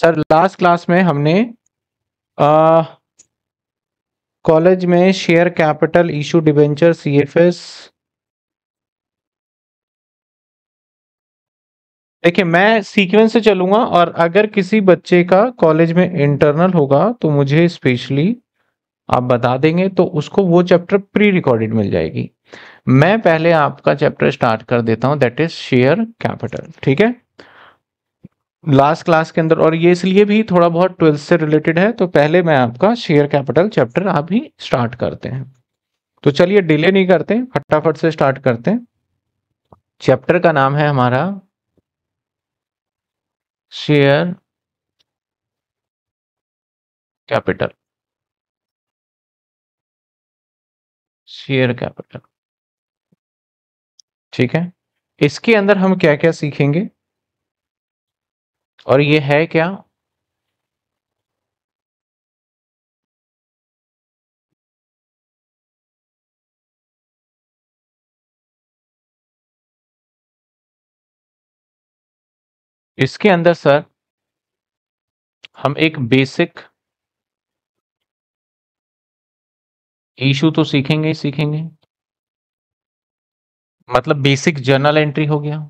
sir last class में हमने college में share capital issue debenture CFS देखिए मैं सीक्वेंस से चलूंगा और अगर किसी बच्चे का कॉलेज में इंटरनल होगा तो मुझे स्पेशली आप बता देंगे तो उसको वो चैप्टर प्री रिकॉर्डेड मिल जाएगी मैं पहले आपका चैप्टर स्टार्ट कर देता हूं दैट इज शेयर कैपिटल ठीक है लास्ट क्लास के अंदर और ये इसलिए भी थोड़ा बहुत ट्वेल्थ से रिलेटेड है तो पहले मैं आपका शेयर कैपिटल चैप्टर आप ही स्टार्ट करते हैं तो चलिए डिले नहीं करते फटाफट से स्टार्ट करते हैं चैप्टर का नाम है हमारा शेयर कैपिटल शेयर कैपिटल ठीक है इसके अंदर हम क्या क्या सीखेंगे और ये है क्या इसके अंदर सर हम एक बेसिक इशू तो सीखेंगे ही सीखेंगे मतलब बेसिक जर्नल एंट्री हो गया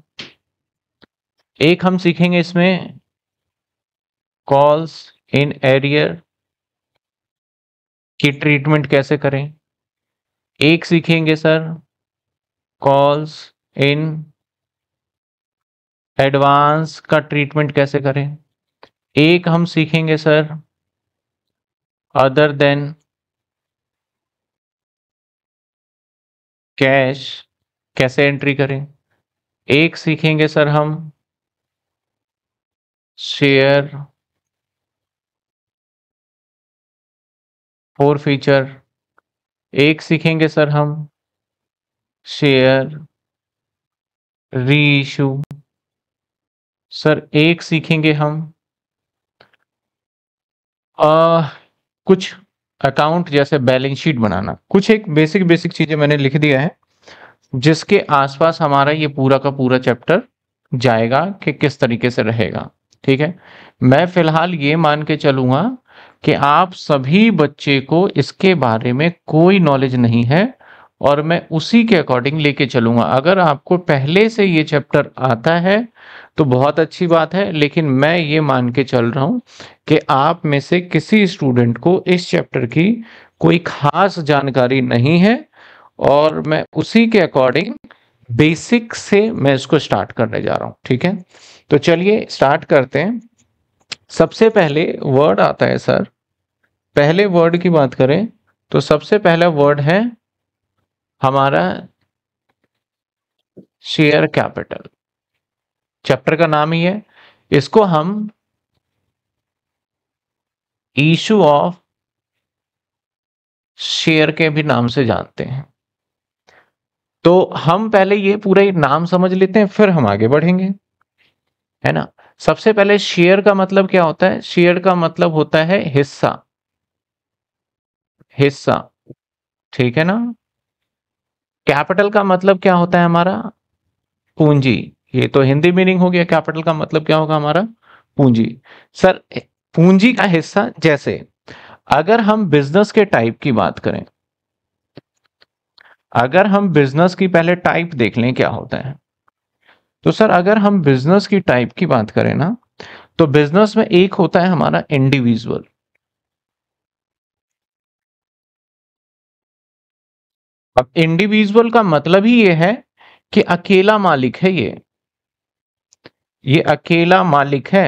एक हम सीखेंगे इसमें कॉल्स इन एरियर की ट्रीटमेंट कैसे करें एक सीखेंगे सर कॉल्स इन एडवांस का ट्रीटमेंट कैसे करें एक हम सीखेंगे सर अदर देन कैश कैसे एंट्री करें एक सीखेंगे सर हम शेयर फोर फीचर एक सीखेंगे सर हम शेयर री इशू सर एक सीखेंगे हम आ, कुछ अकाउंट जैसे बैलेंस शीट बनाना कुछ एक बेसिक बेसिक चीजें मैंने लिख दिया है जिसके आसपास हमारा ये पूरा का पूरा चैप्टर जाएगा कि किस तरीके से रहेगा ठीक है मैं फिलहाल ये मान के चलूंगा कि आप सभी बच्चे को इसके बारे में कोई नॉलेज नहीं है और मैं उसी के अकॉर्डिंग लेके चलूंगा अगर आपको पहले से ये चैप्टर आता है तो बहुत अच्छी बात है लेकिन मैं ये मान के चल रहा हूं कि आप में से किसी स्टूडेंट को इस चैप्टर की कोई खास जानकारी नहीं है और मैं उसी के अकॉर्डिंग बेसिक से मैं इसको स्टार्ट करने जा रहा हूं ठीक है तो चलिए स्टार्ट करते हैं सबसे पहले वर्ड आता है सर पहले वर्ड की बात करें तो सबसे पहला वर्ड है हमारा शेयर कैपिटल चैप्टर का नाम ही है इसको हम इशू ऑफ शेयर के भी नाम से जानते हैं तो हम पहले ये पूरा ये नाम समझ लेते हैं फिर हम आगे बढ़ेंगे है ना सबसे पहले शेयर का मतलब क्या होता है शेयर का मतलब होता है हिस्सा हिस्सा ठीक है ना कैपिटल का मतलब क्या होता है हमारा पूंजी ये तो हिंदी मीनिंग हो गया कैपिटल का मतलब क्या होगा हमारा पूंजी सर पूंजी का हिस्सा जैसे अगर हम बिजनेस के टाइप की बात करें अगर हम बिजनेस की पहले टाइप देख लें क्या होता है तो सर अगर हम बिजनेस की टाइप की बात करें ना तो बिजनेस में एक होता है हमारा इंडिविजुअल अब इंडिविजुअल का मतलब ही ये है कि अकेला मालिक है ये ये अकेला मालिक है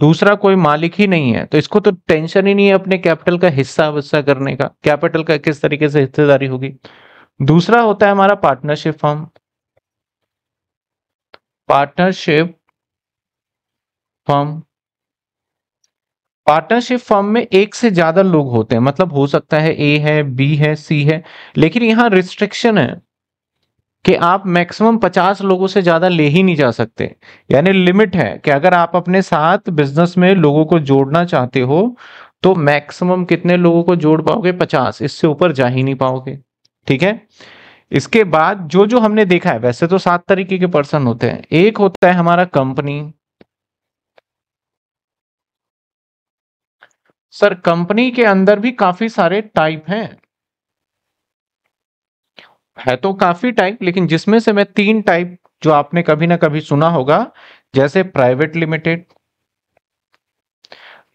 दूसरा कोई मालिक ही नहीं है तो इसको तो टेंशन ही नहीं है अपने कैपिटल का हिस्सा वस्सा करने का कैपिटल का किस तरीके से हिस्सेदारी होगी दूसरा होता है हमारा partnership firm partnership firm partnership firm में एक से ज्यादा लोग होते हैं मतलब हो सकता है ए है बी है सी है लेकिन यहां रिस्ट्रिक्शन है कि आप मैक्सिमम 50 लोगों से ज़्यादा ले ही नहीं जा सकते यानी लिमिट है कि अगर आप अपने साथ बिजनेस में लोगों को जोड़ना चाहते हो तो मैक्सिमम कितने लोगों को जोड़ पाओगे 50 इससे ऊपर जा ही नहीं पाओगे ठीक है इसके बाद जो जो हमने देखा है वैसे तो सात तरीके के पर्सन होते हैं एक होता है हमारा कंपनी सर कंपनी के अंदर भी काफी सारे टाइप हैं है तो काफी टाइप लेकिन जिसमें से मैं तीन टाइप जो आपने कभी ना कभी सुना होगा जैसे प्राइवेट लिमिटेड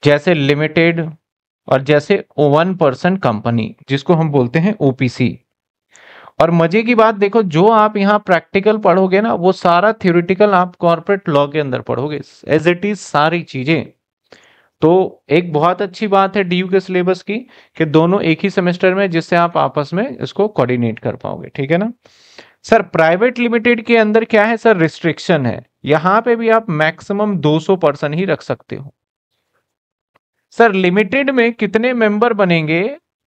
जैसे लिमिटेड और जैसे वन परसेंट कंपनी जिसको हम बोलते हैं ओपीसी और मजे की बात देखो जो आप यहाँ प्रैक्टिकल पढ़ोगे ना वो सारा थ्योरिटिकल आप कॉरपोरेट लॉ के अंदर पढ़ोगे एज इट इज सारी चीजें तो एक बहुत अच्छी बात है डीयू के सिलेबस की कि दोनों एक ही सेमेस्टर में जिससे आप आपस में इसको कोऑर्डिनेट कर पाओगे ठीक है ना सर प्राइवेट लिमिटेड के अंदर क्या है सर रिस्ट्रिक्शन है यहाँ पे भी आप मैक्सिमम 200 पर्सन ही रख सकते हो सर लिमिटेड में कितने मेंबर बनेंगे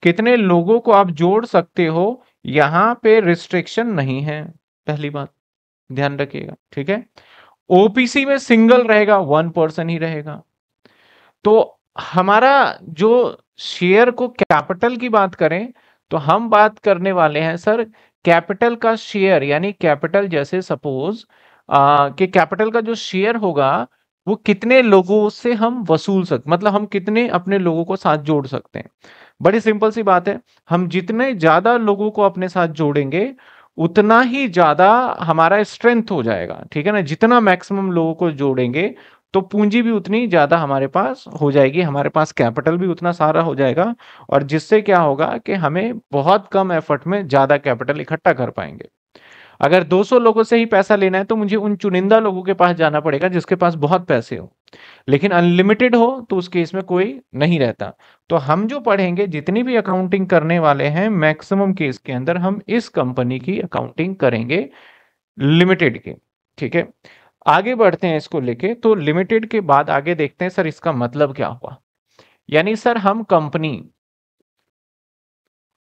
कितने लोगों को आप जोड़ सकते हो यहां पे रिस्ट्रिक्शन नहीं है पहली बात ध्यान रखिएगा ठीक है ओपीसी में सिंगल रहेगा वन पर्सन ही रहेगा तो हमारा जो शेयर को कैपिटल की बात करें तो हम बात करने वाले हैं सर कैपिटल का शेयर यानी कैपिटल जैसे सपोज कि कैपिटल का जो शेयर होगा वो कितने लोगों से हम वसूल सकते मतलब हम कितने अपने लोगों को साथ जोड़ सकते हैं बड़ी सिंपल सी बात है हम जितने ज्यादा लोगों को अपने साथ जोड़ेंगे उतना ही ज्यादा हमारा स्ट्रेंथ हो जाएगा ठीक है ना जितना मैक्सिमम लोगों को जोड़ेंगे तो पूंजी भी उतनी ज्यादा हमारे पास हो जाएगी हमारे पास कैपिटल भी उतना सारा हो जाएगा और जिससे क्या होगा कि हमें बहुत कम एफर्ट में ज्यादा कैपिटल इकट्ठा कर पाएंगे अगर 200 लोगों से ही पैसा लेना है तो मुझे उन चुनिंदा लोगों के पास जाना पड़ेगा जिसके पास बहुत पैसे हो लेकिन अनलिमिटेड हो तो उस केस में कोई नहीं रहता तो हम जो पढ़ेंगे जितनी भी अकाउंटिंग करने वाले हैं मैक्सिमम केस के अंदर हम इस कंपनी की अकाउंटिंग करेंगे लिमिटेड के ठीक है आगे बढ़ते हैं इसको लेके तो लिमिटेड के बाद आगे देखते हैं सर इसका मतलब क्या हुआ यानी सर हम कंपनी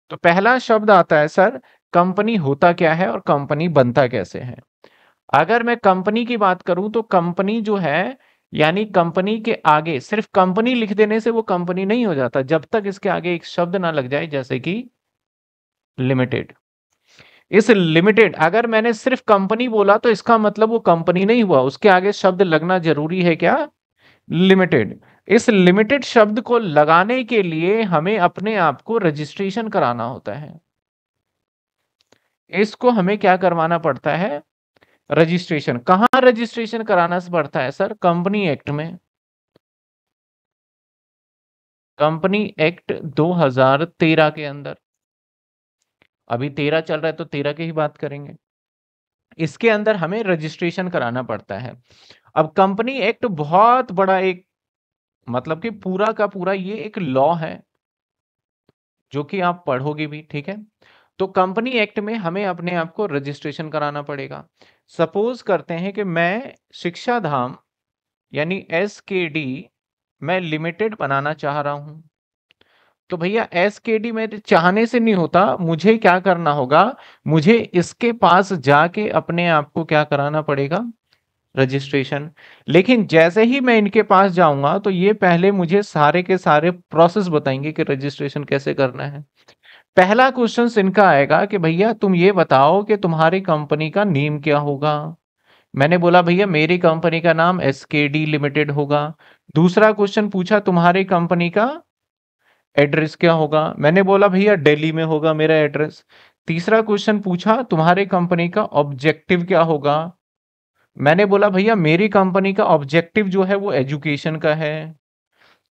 तो पहला शब्द आता है सर कंपनी होता क्या है और कंपनी बनता कैसे है अगर मैं कंपनी की बात करूं तो कंपनी जो है यानी कंपनी के आगे सिर्फ कंपनी लिख देने से वो कंपनी नहीं हो जाता जब तक इसके आगे एक शब्द ना लग जाए जैसे कि लिमिटेड इस लिमिटेड अगर मैंने सिर्फ कंपनी बोला तो इसका मतलब वो कंपनी नहीं हुआ उसके आगे शब्द लगना जरूरी है क्या लिमिटेड इस लिमिटेड शब्द को लगाने के लिए हमें अपने आप को रजिस्ट्रेशन कराना होता है इसको हमें क्या करवाना पड़ता है रजिस्ट्रेशन कहाँ रजिस्ट्रेशन कराना पड़ता है सर कंपनी एक्ट में कंपनी एक्ट 2013 के अंदर अभी तेरह चल रहा है तो तेरह की ही बात करेंगे इसके अंदर हमें रजिस्ट्रेशन कराना पड़ता है अब कंपनी एक्ट बहुत बड़ा एक मतलब कि पूरा का पूरा ये एक लॉ है जो कि आप पढ़ोगे भी ठीक है तो कंपनी एक्ट में हमें अपने आप को रजिस्ट्रेशन कराना पड़ेगा सपोज करते हैं कि मैं शिक्षा धाम यानी एस के डी मैं लिमिटेड बनाना चाह रहा हूं तो भैया एस के डी मेरे चाहने से नहीं होता मुझे क्या करना होगा मुझे इसके पास जाके अपने आप को क्या कराना पड़ेगा रजिस्ट्रेशन लेकिन जैसे ही मैं इनके पास जाऊंगा तो ये पहले मुझे सारे के सारे प्रोसेस बताएंगे कि रजिस्ट्रेशन कैसे करना है पहला क्वेश्चन इनका आएगा कि भैया तुम ये बताओ कि तुम्हारी कंपनी का नेम क्या होगा मैंने बोला भैया मेरी कंपनी का नाम एस के डी लिमिटेड होगा दूसरा क्वेश्चन पूछा तुम्हारी कंपनी का एड्रेस क्या होगा मैंने बोला भैया दिल्ली में होगा मेरा एड्रेस तीसरा क्वेश्चन पूछा तुम्हारे कंपनी का ऑब्जेक्टिव क्या होगा मैंने बोला भैया मेरी कंपनी का ऑब्जेक्टिव जो है वो एजुकेशन का है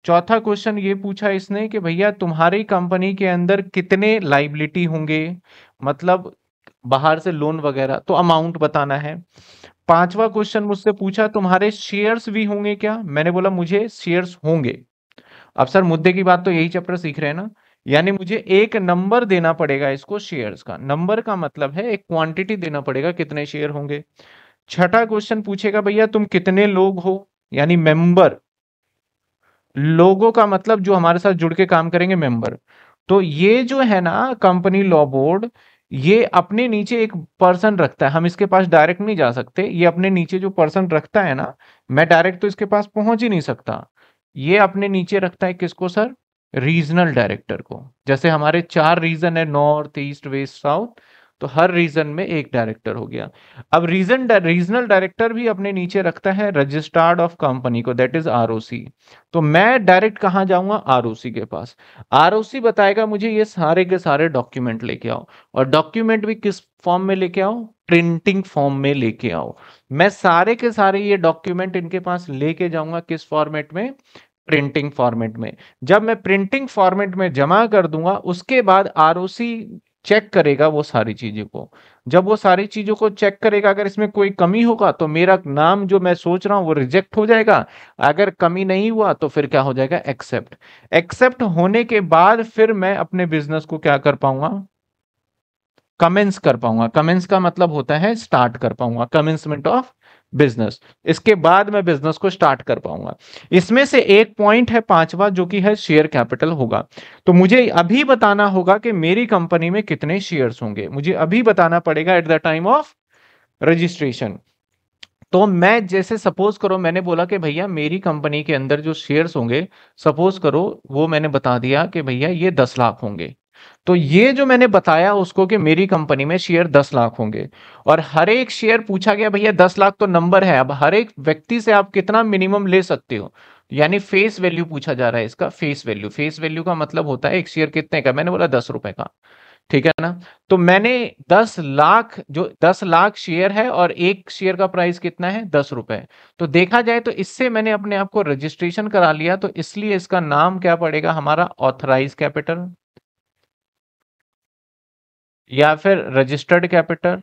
चौथा क्वेश्चन ये पूछा इसने कि भैया तुम्हारी कंपनी के अंदर कितने लाइबिलिटी होंगे मतलब बाहर से लोन वगैरह तो अमाउंट बताना है पांचवा क्वेश्चन मुझसे पूछा तुम्हारे शेयर्स भी होंगे क्या मैंने बोला मुझे शेयर्स होंगे अब सर मुद्दे की बात तो यही चैप्टर सीख रहे हैं ना यानी मुझे एक नंबर देना पड़ेगा इसको शेयर्स का नंबर का मतलब है एक क्वांटिटी देना पड़ेगा कितने शेयर होंगे छठा क्वेश्चन पूछेगा भैया तुम कितने लोग हो यानी मेंबर लोगों का मतलब जो हमारे साथ जुड़ के काम करेंगे मेंबर तो ये जो है ना कंपनी लॉ बोर्ड ये अपने नीचे एक पर्सन रखता है हम इसके पास डायरेक्ट नहीं जा सकते ये अपने नीचे जो पर्सन रखता है ना मैं डायरेक्ट तो इसके पास पहुंच ही नहीं सकता ये अपने नीचे रखता है किसको सर रीजनल डायरेक्टर को जैसे हमारे चार रीजन है नॉर्थ ईस्ट वेस्ट साउथ तो हर रीजन में एक डायरेक्टर हो गया अब रीजन रीजनल डायरेक्टर भी अपने नीचे रखता है रजिस्टर्ड ऑफ कंपनी को दैट इज आर तो मैं डायरेक्ट कहाँ जाऊंगा आर के पास आर बताएगा मुझे ये सारे के सारे डॉक्यूमेंट लेके आओ और डॉक्यूमेंट भी किस फॉर्म में लेके आओ प्रिंटिंग फॉर्म में लेके आओ मैं सारे के सारे ये डॉक्यूमेंट इनके पास लेके जाऊंगा किस फॉर्मेट में प्रिंटिंग फॉर्मेट में जब मैं प्रिंटिंग फॉर्मेट में जमा कर दूंगा उसके बाद आर चेक करेगा वो सारी चीज़ों को जब वो सारी चीज़ों को चेक करेगा अगर इसमें कोई कमी होगा तो मेरा नाम जो मैं सोच रहा हूँ वो रिजेक्ट हो जाएगा अगर कमी नहीं हुआ तो फिर क्या हो जाएगा एक्सेप्ट एक्सेप्ट होने के बाद फिर मैं अपने बिजनेस को क्या कर पाऊंगा कमेंस कर पाऊंगा कमेंस का मतलब होता है स्टार्ट कर पाऊंगा कमेंसमेंट ऑफ बिजनेस इसके बाद मैं बिजनेस को स्टार्ट कर पाऊंगा इसमें से एक पॉइंट है पांचवा जो कि है शेयर कैपिटल होगा तो मुझे अभी बताना होगा कि मेरी कंपनी में कितने शेयर्स होंगे मुझे अभी बताना पड़ेगा at the time of registration तो मैं जैसे सपोज करो मैंने बोला कि भैया मेरी कंपनी के अंदर जो शेयर्स होंगे सपोज करो वो मैंने बता दिया कि भैया ये दस लाख होंगे तो ये जो मैंने बताया उसको कि मेरी कंपनी में शेयर दस लाख होंगे और हर एक शेयर पूछा गया भैया दस लाख तो नंबर है अब हर एक व्यक्ति से आप कितना मिनिमम ले सकते हो यानी फेस वैल्यू पूछा जा रहा है इसका फेस वैल्यू फेस वैल्यू का मतलब होता है एक शेयर कितने का मैंने बोला दस रुपए का ठीक है ना तो मैंने दस लाख जो दस लाख शेयर है और एक शेयर का प्राइस कितना है दस रुपए तो देखा जाए तो इससे मैंने अपने आप को रजिस्ट्रेशन करा लिया तो इसलिए इसका नाम क्या पड़ेगा हमारा ऑथराइज कैपिटल या फिर रजिस्टर्ड कैपिटल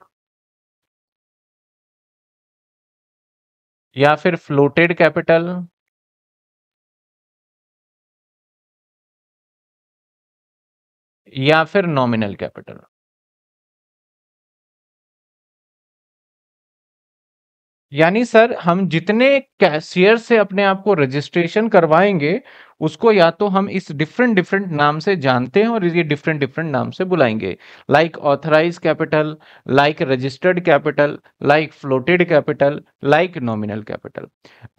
या फिर फ्लोटेड कैपिटल या फिर नॉमिनल कैपिटल यानी सर हम जितने कैशियर से अपने आप को रजिस्ट्रेशन करवाएंगे उसको या तो हम इस डिफरेंट डिफरेंट नाम से जानते हैं और ये डिफरेंट डिफरेंट नाम से बुलाएंगे like authorise capital like registered capital like floated capital like nominal capital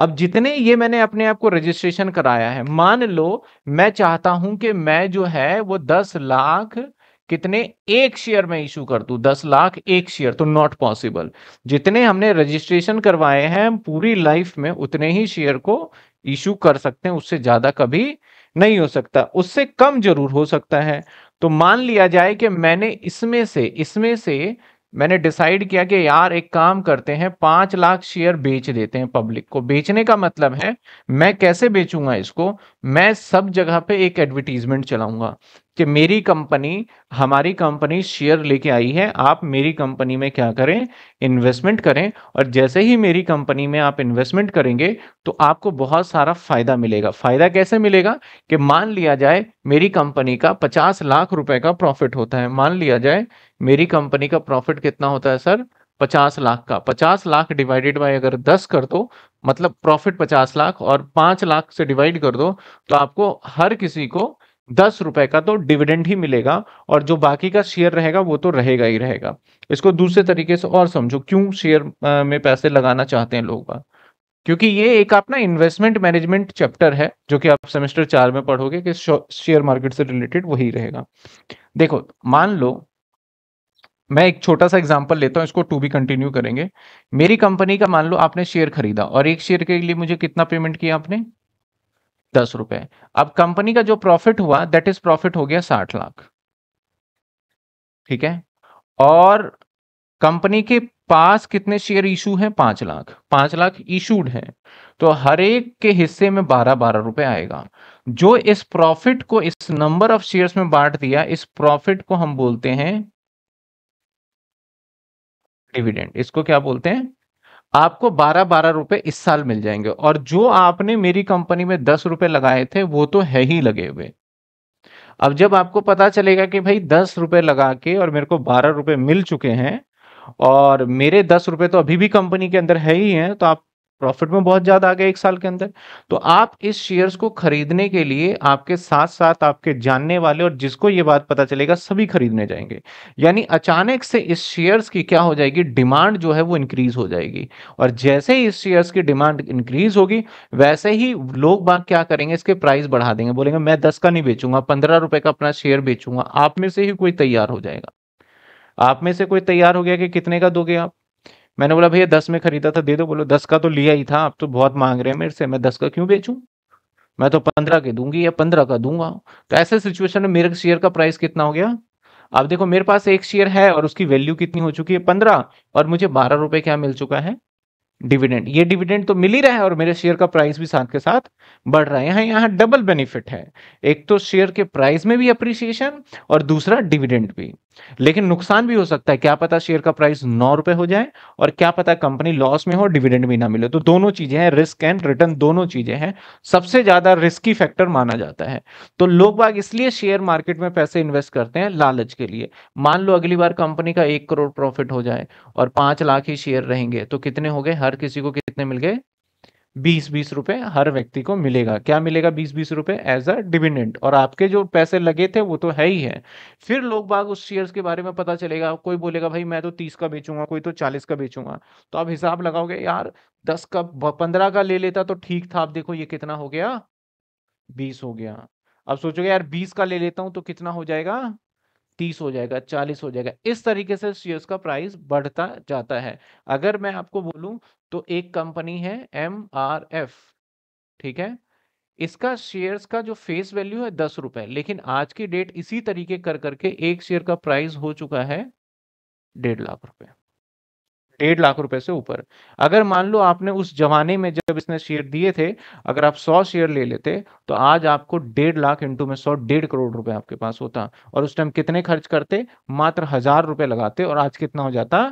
अब जितने ये मैंने अपने आप को रजिस्ट्रेशन कराया है मान लो मैं चाहता हूं कि मैं जो है वो दस लाख कितने एक शेयर में इशू कर दू दस लाख एक शेयर तो नॉट पॉसिबल जितने हमने रजिस्ट्रेशन करवाए हैं हम पूरी लाइफ में उतने ही शेयर को इशू कर सकते हैं उससे ज्यादा कभी नहीं हो सकता उससे कम जरूर हो सकता है तो मान लिया जाए कि मैंने इसमें से इसमें से मैंने डिसाइड किया कि यार एक काम करते हैं पांच लाख शेयर बेच देते हैं पब्लिक को बेचने का मतलब है मैं कैसे बेचूंगा इसको मैं सब जगह पे एक एडवर्टीजमेंट चलाऊंगा कि मेरी कंपनी हमारी कंपनी शेयर लेके आई है आप मेरी कंपनी में क्या करें इन्वेस्टमेंट करें और जैसे ही मेरी कंपनी में आप इन्वेस्टमेंट करेंगे तो आपको बहुत सारा फायदा मिलेगा फायदा कैसे मिलेगा कि मान लिया जाए मेरी कंपनी का पचास लाख रुपए का प्रॉफिट होता है मान लिया जाए मेरी कंपनी का प्रॉफिट कितना होता है सर पचास लाख का पचास लाख डिवाइडेड बाय अगर दस कर दो मतलब प्रॉफिट पचास लाख और पांच लाख से डिवाइड कर दो तो आपको हर किसी को दस रुपए का तो डिविडेंड ही मिलेगा और जो बाकी का शेयर रहेगा वो तो रहेगा ही रहेगा इसको दूसरे तरीके से और समझो क्यों शेयर में पैसे लगाना चाहते हैं लोग क्योंकि ये एक अपना इन्वेस्टमेंट मैनेजमेंट चैप्टर है जो कि आप सेमेस्टर चार में पढ़ोगे कि शेयर मार्केट से रिलेटेड वही रहेगा देखो मान लो मैं एक छोटा सा एग्जांपल लेता हूँ इसको टू बी कंटिन्यू करेंगे मेरी कंपनी का मान लो आपने शेयर खरीदा और एक शेयर के लिए मुझे कितना पेमेंट किया आपने दस रुपए अब कंपनी का जो प्रॉफिट हुआ दैट इज प्रॉफिट हो गया साठ लाख ठीक है और कंपनी के पास कितने शेयर इशू हैं पांच लाख पांच लाख इशूड हैं तो हर एक के हिस्से में बारह बारह रुपए आएगा जो इस प्रॉफिट को इस नंबर ऑफ शेयर्स में बांट दिया इस प्रॉफिट को हम बोलते हैं डिविडेंड इसको क्या बोलते हैं आपको बारह बारह रुपए इस साल मिल जाएंगे और जो आपने मेरी कंपनी में दस रुपए लगाए थे वो तो है ही लगे हुए अब जब आपको पता चलेगा कि भाई दस रुपए लगा के और मेरे को बारह रुपए मिल चुके हैं और मेरे दस रुपए तो अभी भी कंपनी के अंदर है ही हैं तो आप प्रॉफिट में बहुत ज्यादा आ गया एक साल के अंदर तो आप इस शेयर्स को खरीदने के लिए आपके साथ साथ आपके जानने वाले और जिसको ये बात पता चलेगा सभी खरीदने जाएंगे यानी अचानक से इस शेयर्स की क्या हो जाएगी डिमांड जो है वो इंक्रीज हो जाएगी और जैसे ही इस शेयर्स की डिमांड इंक्रीज होगी वैसे ही लोग बात क्या करेंगे इसके प्राइस बढ़ा देंगे बोलेंगे मैं दस का नहीं बेचूंगा पंद्रह रुपए का अपना शेयर बेचूंगा आप में से ही कोई तैयार हो जाएगा आप में से कोई तैयार हो गया कि कितने का दोगे आप मैंने बोला भैया दस में खरीदा था दे दो बोलो दस का तो लिया ही था आप तो बहुत मांग रहे हैं मेरे से मैं दस का क्यों बेचूं मैं तो पंद्रह के दूंगी या पंद्रह का दूंगा तो ऐसे सिचुएशन में मेरे शेयर का प्राइस कितना हो गया अब देखो मेरे पास एक शेयर है और उसकी वैल्यू कितनी हो चुकी है पंद्रह और मुझे बारह रुपए क्या मिल चुका है डिविडेंड ये डिविडेंड तो मिल ही रहा है और मेरे शेयर का प्राइस भी साथ के साथ बढ़ रहा है यहाँ यहाँ डबल बेनिफिट है एक तो शेयर के प्राइस में भी अप्रिसिएशन और दूसरा डिविडेंड भी लेकिन नुकसान भी हो सकता है क्या पता शेयर का प्राइस नौ रुपए हो जाए और क्या पता कंपनी लॉस में हो डिविडेंड भी ना मिले तो दोनों चीजें हैं रिस्क एंड रिटर्न दोनों चीजें हैं सबसे ज्यादा रिस्की फैक्टर माना जाता है तो लोग बाग इसलिए शेयर मार्केट में पैसे इन्वेस्ट करते हैं लालच के लिए मान लो अगली बार कंपनी का एक करोड़ प्रॉफिट हो जाए और पांच लाख ही शेयर रहेंगे तो कितने हो गए हर किसी को कितने मिल गए बीस बीस रुपए हर व्यक्ति को मिलेगा क्या मिलेगा बीस बीस रुपए एज अ डिविडेंट और आपके जो पैसे लगे थे वो तो है ही है फिर लोग बाग उस शेयर्स के बारे में पता चलेगा कोई बोलेगा भाई मैं तो तीस का बेचूंगा कोई तो चालीस का बेचूंगा तो आप हिसाब लगाओगे यार दस का पंद्रह का ले लेता तो ठीक था आप देखो ये कितना हो गया बीस हो गया अब सोचोगे यार बीस का ले लेता हूँ तो कितना हो जाएगा तीस हो जाएगा चालीस हो जाएगा इस तरीके से शेयर्स का प्राइस बढ़ता जाता है अगर मैं आपको बोलूं तो एक कंपनी है एम आर एफ ठीक है इसका शेयर्स का जो फेस वैल्यू है दस रुपए लेकिन आज की डेट इसी तरीके कर करके एक शेयर का प्राइस हो चुका है डेढ़ लाख रुपए डेढ़ लाख रुपए से ऊपर अगर मान लो आपने उस जमाने में जब इसने शेयर दिए थे अगर आप सौ शेयर ले लेते तो आज आपको डेढ़ लाख इंटू में सौ डेढ़ करोड़ रुपए आपके पास होता और उस टाइम कितने खर्च करते मात्र हजार रुपए लगाते और आज कितना हो जाता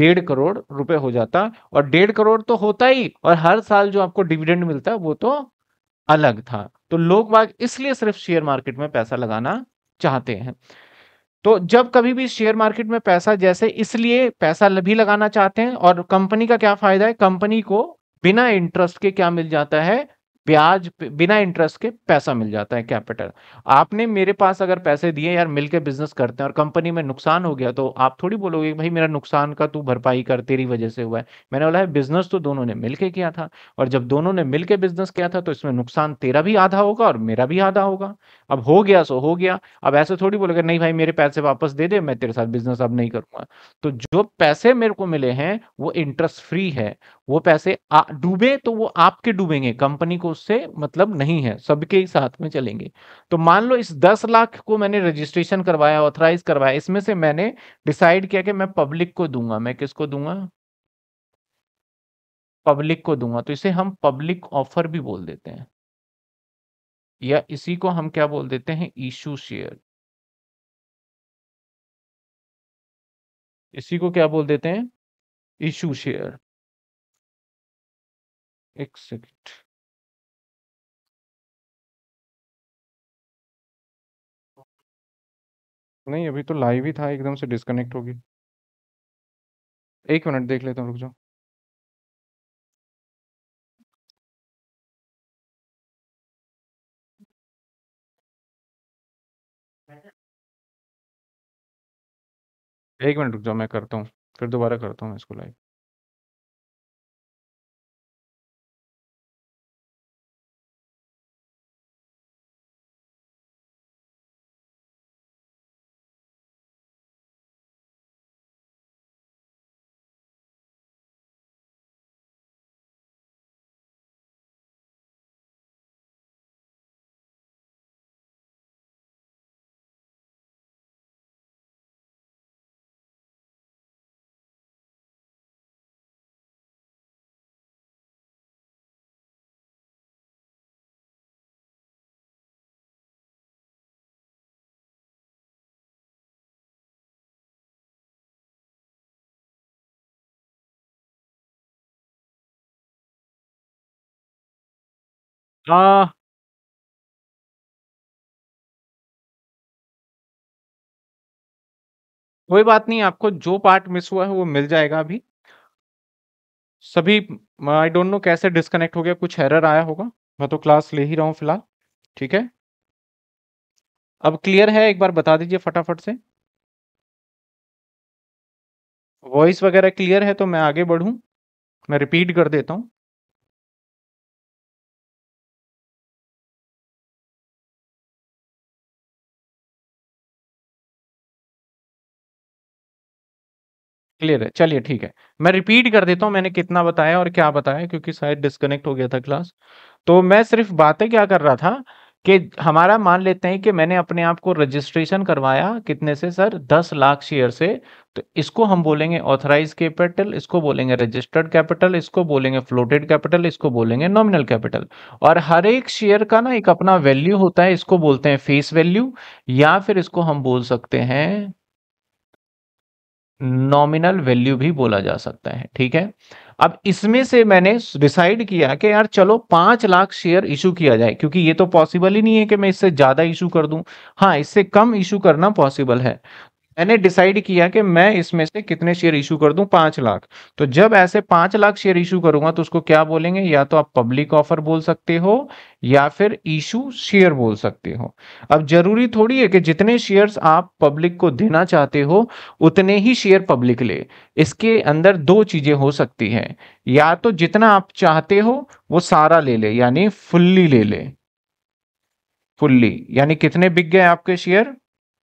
डेढ़ करोड़ रुपए हो जाता और डेढ़ करोड़ तो होता ही और हर साल जो आपको डिविडेंड मिलता वो तो अलग था तो लोग बाग इसलिए सिर्फ शेयर मार्केट में पैसा लगाना चाहते हैं तो जब कभी भी शेयर मार्केट में पैसा जैसे इसलिए पैसा भी लगाना चाहते हैं और कंपनी का क्या फायदा है कंपनी को बिना इंटरेस्ट के क्या मिल जाता है ब्याज बिना इंटरेस्ट के पैसा मिल जाता है कैपिटल आपने मेरे पास अगर पैसे दिए यार मिलके बिजनेस करते हैं और कंपनी में नुकसान हो गया तो आप थोड़ी बोलोगे भाई मेरा नुकसान का तू भरपाई कर तेरी वजह से हुआ है मैंने बोला है बिजनेस तो दोनों ने मिलके किया था और जब दोनों ने मिलके बिजनेस किया था तो इसमें नुकसान तेरा भी आधा होगा और मेरा भी आधा होगा अब हो गया सो हो गया अब ऐसे थोड़ी बोलोगे नहीं भाई मेरे पैसे वापस दे दे मैं तेरे साथ बिजनेस अब नहीं करूंगा तो जो पैसे मेरे को मिले हैं वो इंटरेस्ट फ्री है वो पैसे डूबे तो वो आपके डूबेंगे कंपनी को उससे मतलब नहीं है सबके ही साथ में चलेंगे तो मान लो इस दस लाख को मैंने रजिस्ट्रेशन करवाया ऑथराइज करवाया इसमें से मैंने डिसाइड किया कि मैं पब्लिक को दूंगा मैं किसको दूंगा पब्लिक को दूंगा तो इसे हम पब्लिक ऑफर भी बोल देते हैं या इसी को हम क्या बोल देते हैं इशू शेयर इसी को क्या बोल देते हैं इशू शेयर एक सेकेंड नहीं अभी तो लाइव ही था एकदम से डिस्कनेक्ट होगी एक मिनट देख लेता हूँ रुक जाओ एक मिनट रुक जाओ मैं करता हूँ फिर दोबारा करता हूँ इसको लाइव Uh, कोई बात नहीं आपको जो पार्ट मिस हुआ है वो मिल जाएगा अभी सभी आई डोंट नो कैसे डिस्कनेक्ट हो गया कुछ एरर आया होगा मैं तो क्लास ले ही रहा हूँ फिलहाल ठीक है अब क्लियर है एक बार बता दीजिए फटाफट से वॉइस वगैरह क्लियर है तो मैं आगे बढ़ूँ मैं रिपीट कर देता हूँ क्लियर है चलिए ठीक है मैं रिपीट कर देता हूँ मैंने कितना बताया और क्या बताया क्योंकि शायद डिस्कनेक्ट हो गया था क्लास तो मैं सिर्फ बातें क्या कर रहा था कि हमारा मान लेते हैं कि मैंने अपने आप को रजिस्ट्रेशन करवाया कितने से सर दस लाख शेयर से तो इसको हम बोलेंगे ऑथराइज कैपिटल इसको बोलेंगे रजिस्टर्ड कैपिटल इसको बोलेंगे फ्लोटेड कैपिटल इसको बोलेंगे नॉमिनल कैपिटल और हर एक शेयर का ना एक अपना वैल्यू होता है इसको बोलते हैं फेस वैल्यू या फिर इसको हम बोल सकते हैं नॉमिनल वैल्यू भी बोला जा सकता है ठीक है अब इसमें से मैंने डिसाइड किया कि यार चलो पांच लाख शेयर इशू किया जाए क्योंकि ये तो पॉसिबल ही नहीं है कि मैं इससे ज्यादा इशू कर दूं हाँ इससे कम इशू करना पॉसिबल है मैंने डिसाइड किया कि मैं इसमें से कितने शेयर इशू कर दूं पांच लाख तो जब ऐसे पांच लाख शेयर इशू करूंगा तो उसको क्या बोलेंगे या तो आप पब्लिक ऑफर बोल सकते हो या फिर इशू शेयर बोल सकते हो अब जरूरी थोड़ी है कि जितने शेयर्स आप पब्लिक को देना चाहते हो उतने ही शेयर पब्लिक ले इसके अंदर दो चीजें हो सकती है या तो जितना आप चाहते हो वो सारा ले ले यानी फुल्ली ले ले फुल्ली यानी कितने बिक गए आपके शेयर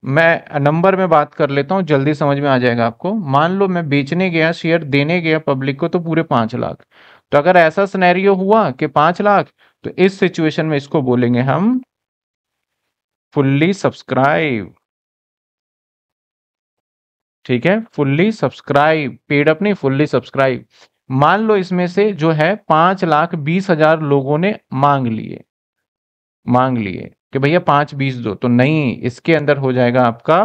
मैं नंबर में बात कर लेता हूँ जल्दी समझ में आ जाएगा आपको मान लो मैं बेचने गया शेयर देने गया पब्लिक को तो पूरे पांच लाख तो अगर ऐसा सिनेरियो हुआ कि पांच लाख तो इस सिचुएशन में इसको बोलेंगे हम फुल्ली सब्सक्राइब ठीक है फुल्ली सब्सक्राइब पेड अप नहीं फुल्ली सब्सक्राइब मान लो इसमें से जो है पांच लाख बीस हजार लोगों ने मांग लिए मांग लिए कि भैया पांच बीस दो तो नहीं इसके अंदर हो जाएगा आपका